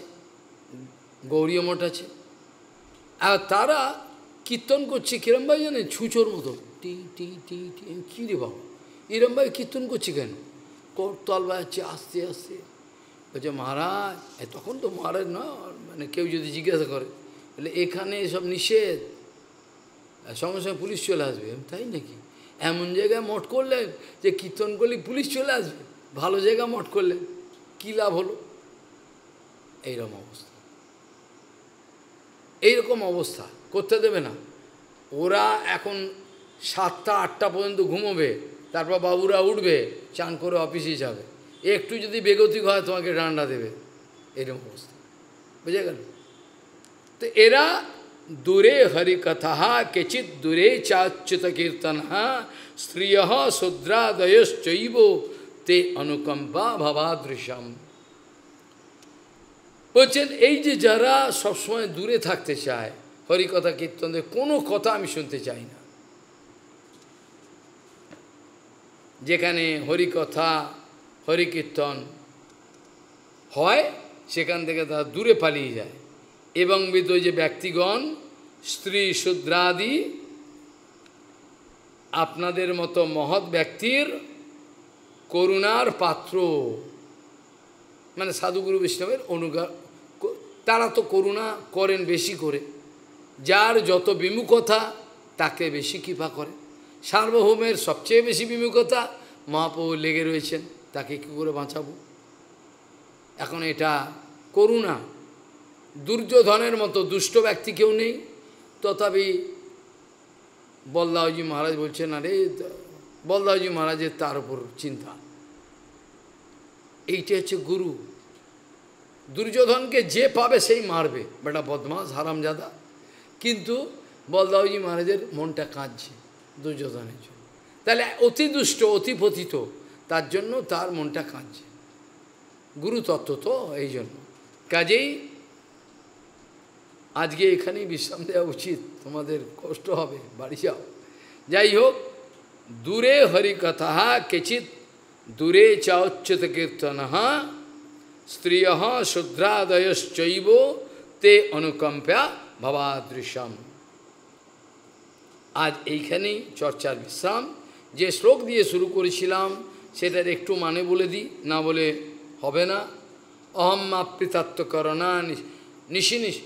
গৌরীয় মঠ আছে আর তারা কীর্তন করছে কিরম ভাই জানে ছুঁচোর মতো টি টি টি টি কী রে বাবা এরমভাবে কীর্তন করছি কেন করতল বাজাচ্ছে আস্তে আস্তে বলছে মহারাজ তখন তো মহারাজ না মানে কেউ যদি জিজ্ঞাসা করে বলে এখানে এসব নিষেধ সঙ্গে সঙ্গে পুলিশ চলে আসবে তাই নাকি এমন জায়গায় মঠ করলেন যে কীর্তন করলে পুলিশ চলে আসবে ভালো জায়গা মঠ করলেন কী লাভ হলো এইরকম অবস্থা এইরকম অবস্থা করতে দেবে না ওরা এখন সাতটা আটটা পর্যন্ত ঘুমোবে তারপর বাবুরা উঠবে চান করে অফিসে যাবে একটু যদি বেগতিক হয় তোমাকে ডান্ডা দেবে এরকম অবস্থা বুঝে গেল তো এরা দূরে হরিকথা কেচিত দূরে চাচ্যুত কীর্তন স্ত্রিয় শূদ্রাদয়শ্চৈব তে অনুকম্পা ভবাদৃশম বলছেন এই যে যারা সবসময় দূরে থাকতে চায় হরিকথা কীর্তন কোনো কথা আমি শুনতে চাই না যেখানে হরিকথা হরিকীর্তন হয় সেখান থেকে তারা দূরে পালিয়ে যায় এবং বিত যে ব্যক্তিগণ স্ত্রী শুদ্রাদি আপনাদের মতো মহৎ ব্যক্তির করুণার পাত্র মানে সাধুগুরু বৈষ্ণবের অনুগা তারা তো করুণা করেন বেশি করে যার যত বিমুখতা তাকে বেশি কৃপা করে সার্বভৌমের সবচেয়ে বেশি বিমুখতা মহাপ্রভু লেগে রয়েছেন তাকে কী করে বাঁচাবো এখন এটা করুণা দুর্যোধনের মতো দুষ্ট ব্যক্তি কেউ নেই তথাপি বলদাওজি মহারাজ বলছেন আরে বলদাওজি মহারাজের তার উপর চিন্তা এইটা হচ্ছে গুরু দুর্যোধনকে যে পাবে সেই মারবে বেটা বদমাস হারামজাদা কিন্তু বলদাউজি মহারাজের মনটা কাঁদছে দুর্যোধনের জন্য তাহলে অতি দুষ্ট অতি পতিত তার জন্য তার মনটা কাঁদছে গুরুতত্ত্ব তো এই জন্য কাজেই আজকে এখানেই বিশ্রাম দেওয়া উচিত তোমাদের কষ্ট হবে বাড়ি যাও যাই হোক দূরে হরিকথা কেচিত দূরে চাচ্যুত কীর্তন স্ত্রিয় শুদ্রাদয়শ্চৈব তে অনুকম্পা ভবাদৃশম আজ এইখানেই চর্চার বিশ্রাম যে শ্লোক দিয়ে শুরু করেছিলাম সেটার একটু মানে বলে দিই না বলে হবে না অহম মাপৃতাত্ম নিশি নিশিনিশ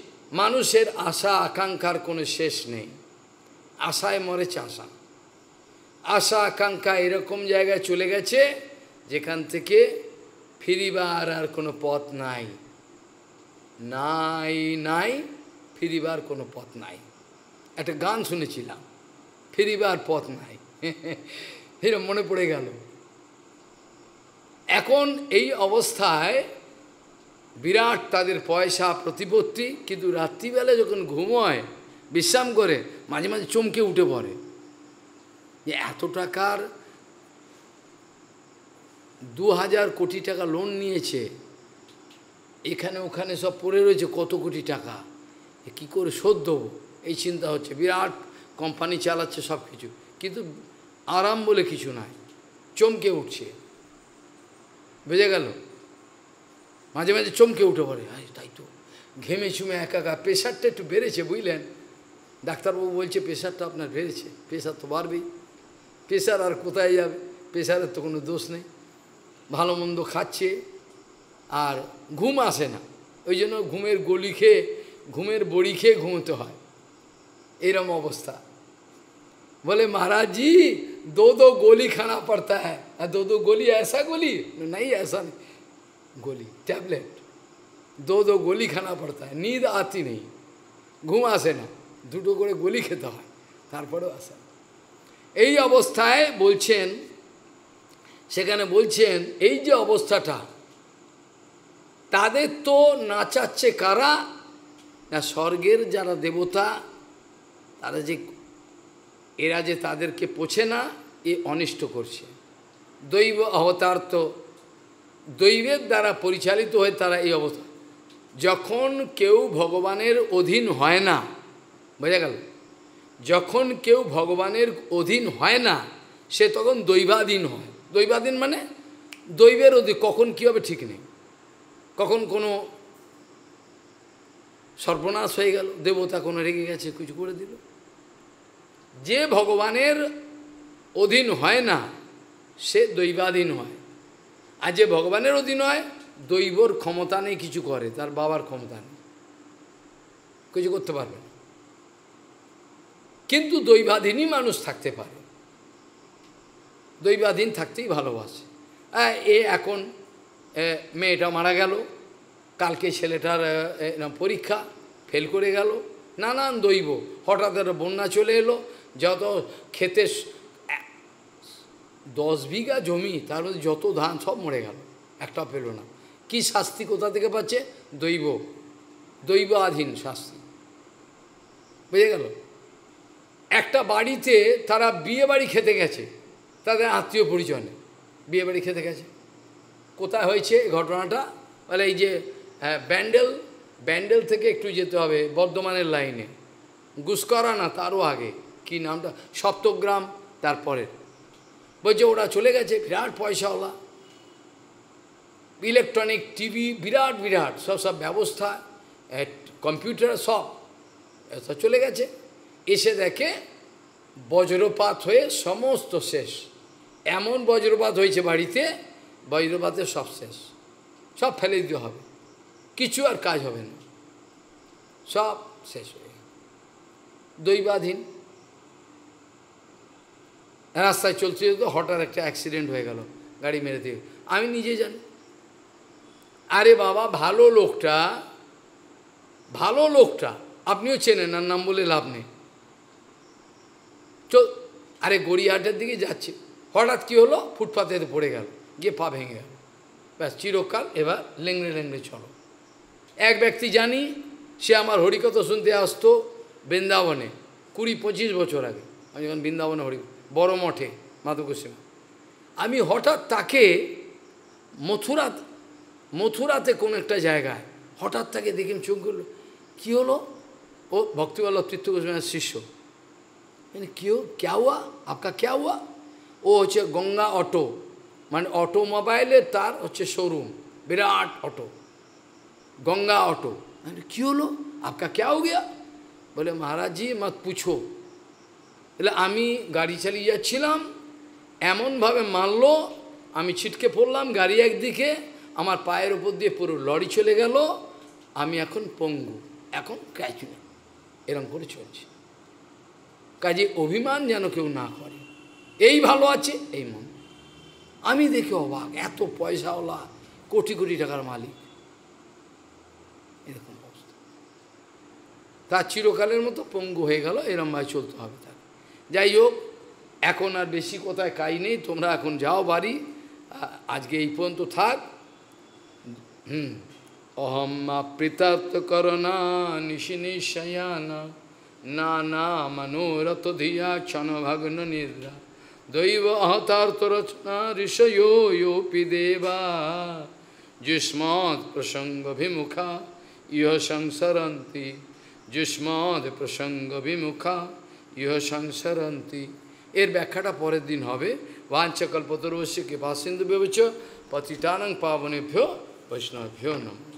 মানুষের আশা আকাঙ্ক্ষার কোনো শেষ নেই আশায় মরে চাষা আশা আকাঙ্ক্ষা এরকম জায়গায় চলে গেছে যেখান থেকে ফিরিবার আর কোনো পথ নাই নাই নাই ফিরিবার কোনো পথ নাই একটা গান শুনেছিলাম ফিরিবার পথ নাই এরম মনে পড়ে গেল এখন এই অবস্থায় বিরাট তাদের পয়সা প্রতিপত্তি কিন্তু রাত্রিবেলা যখন ঘুমোয় বিশ্রাম করে মাঝে মাঝে চমকে উঠে পড়ে যে এত টাকার দু হাজার কোটি টাকা লোন নিয়েছে এখানে ওখানে সব পড়ে রয়েছে কত কোটি টাকা কি করে শোধ দেবো এই চিন্তা হচ্ছে বিরাট কোম্পানি চালাচ্ছে সব কিছু কিন্তু আরাম বলে কিছু নাই চমকে উঠছে বুঝে গেল মাঝে মাঝে চমকে উঠে পড়ে আরে তাই তো ঘেমে ছুমে একাকা প্রেশারটা একটু বেড়েছে বুঝলেন ডাক্তারবাবু বলছে প্রেশারটা আপনার বেড়েছে প্রেশার তো বাড়বেই প্রেশার আর কোথায় যাবে প্রেশারের তো কোনো দোষ নেই ভালো মন্দ খাচ্ছে আর ঘুম আসে না ওই জন্য ঘুমের গলি খেয়ে ঘুমের বড়ি খেয়ে ঘুমোতে হয় এরম অবস্থা বলে महाराज जी দো दो गोली खाना पड़ता है দো दो এসা ऐसा गोली नहीं ऐसा नहीं गोली দো दो दो गोली खाना पड़ता है नींद ঘুম আসে না দুটো করে গলি খেতে হয় তারপরেও আসে এই অবস্থায় বলছেন সেখানে বলছেন এই যে অবস্থাটা তাদের তো নাচাচ্ছে কারা না স্বর্গের যারা দেবতা তারা যে এরা যে তাদেরকে পোছে না এ অনিষ্ট করছে দৈব অবতার তো দৈবের দ্বারা পরিচালিত হয়ে তারা এই অবস্থা যখন কেউ ভগবানের অধীন হয় না বোঝা গেল যখন কেউ ভগবানের অধীন হয় না সে তখন দৈবাধীন হয় দৈবাধীন মানে দৈবের অধীন কখন কী হবে ঠিক নেই কখন কোনো সর্বনাশ হয়ে গেল দেবতা কোনো রেগে গেছে কিছু করে দিল যে ভগবানের অধীন হয় না সে দৈবাধীন হয় আর যে ভগবানের অধীন হয় দৈবর ক্ষমতা নেই কিছু করে তার বাবার ক্ষমতা নেই কিছু করতে পারবে না কিন্তু দৈবাধীনই মানুষ থাকতে পারে দৈবাধীন থাকতেই ভালোবাসে এ এখন মেয়েটা মারা গেল কালকে ছেলেটার পরীক্ষা ফেল করে গেল নানান দৈব হঠাৎ একটা বন্যা চলে এলো যত খেতে দশ বিঘা জমি তার যত ধান সব মরে গেল একটা পেল না কি শাস্তি কোথা থেকে পাচ্ছে দৈব দৈব আধীন শাস্তি বুঝে গেল একটা বাড়িতে তারা বিয়ে বাড়ি খেতে গেছে তাদের আত্মীয় পরিজনে বিয়ে বাড়ি খেতে গেছে কোথায় হয়েছে ঘটনাটা বলে এই যে হ্যাঁ, ব্যান্ডেল ব্যান্ডেল থেকে একটু যেতে হবে বর্ধমানের লাইনে গুসকরা না তারও আগে কি নামটা সপ্তগ্রাম তারপরে বলছে ওরা চলে গেছে বিরাট পয়সাওয়ালা ইলেকট্রনিক টিভি বিরাট বিরাট সব সব ব্যবস্থা কম্পিউটার সব এসব চলে গেছে এসে দেখে বজ্রপাত হয়ে সমস্ত শেষ এমন বজ্রপাত হয়েছে বাড়িতে বজ্রপাতে সব শেষ সব ফেলে দিতে হবে কিছু আর কাজ হবে না সব শেষ হয়ে দৈবাধীন রাস্তায় চলছে চলতে হঠাৎ একটা অ্যাক্সিডেন্ট হয়ে গেল গাড়ি মেরে দিয়ে আমি নিজে জানি আরে বাবা ভালো লোকটা ভালো লোকটা আপনিও চেনেন আর নাম বলে লাভ নেই চল আরে গড়িয়াহাটের দিকে যাচ্ছে হঠাৎ কি হলো ফুটপাতে পড়ে গেল গিয়ে পা ভেঙে গেল ব্যাস চিরকাল এবার লেংড়ে লেংড়ে চলো এক ব্যক্তি জানি সে আমার হরিকথা শুনতে আসতো বৃন্দাবনে কুড়ি পঁচিশ বছর আগে আমি যখন বৃন্দাবনে হরিক বড় মঠে মাধুকুসিমা আমি হঠাৎ তাকে মথুরা মথুরাতে কোন একটা জায়গায় হঠাৎ তাকে দেখি চোখ করল কী হলো ও ভক্তিবল্লভ তীর্থ শিষ্য মানে কী ক্যা হুয়া আপকা ক্যা হুয়া ও হচ্ছে গঙ্গা অটো মানে অটোমোবাইলে তার হচ্ছে শোরুম বিরাট অটো গঙ্গা অটো মানে কী হলো আপকা क्या গিয়া বলে মহারাজজি महाराज পুছো তাহলে আমি গাড়ি চালিয়ে যাচ্ছিলাম এমনভাবে মারলো আমি ছিটকে পড়লাম গাড়ি একদিকে আমার পায়ের উপর দিয়ে পুরো লরি চলে গেল আমি এখন পঙ্গু এখন ক্যাচু নেই এরম করে চলছে কাজে অভিমান যেন কেউ না করে এই ভালো আছে এই মন আমি দেখে অবাক এত পয়সাওয়ালা কোটি কোটি টাকার মালিক এরকম অবস্থা তার চিরকালের মতো পঙ্গু হয়ে গেল এরমভাবে চলতে হবে তার যাই হোক এখন আর বেশি কোথায় কাজ নেই তোমরা এখন যাও বাড়ি আজকে এই পর্যন্ত থাক হুম অহম্মা পৃতাপ্ত করণা নিশিনিশয়ানা না না মনোরথ ধিয়া ভগ্ন নিদ্রা দৈব অহতার্থ রচনা ঋষয়োপি দেবা যুষ্মদ প্রসঙ্গভিমুখা ইহ সংসরন্তি যুষ্মদ প্রসঙ্গভিমুখা ইহ সংসারন্তি এর ব্যাখ্যাটা পরের দিন হবে বাঞ্চকল্পতরবশ্য কৃপা সিন্ধু ব্যবচ পতিটানং পাবনেভ্য বৈষ্ণবভ্য নম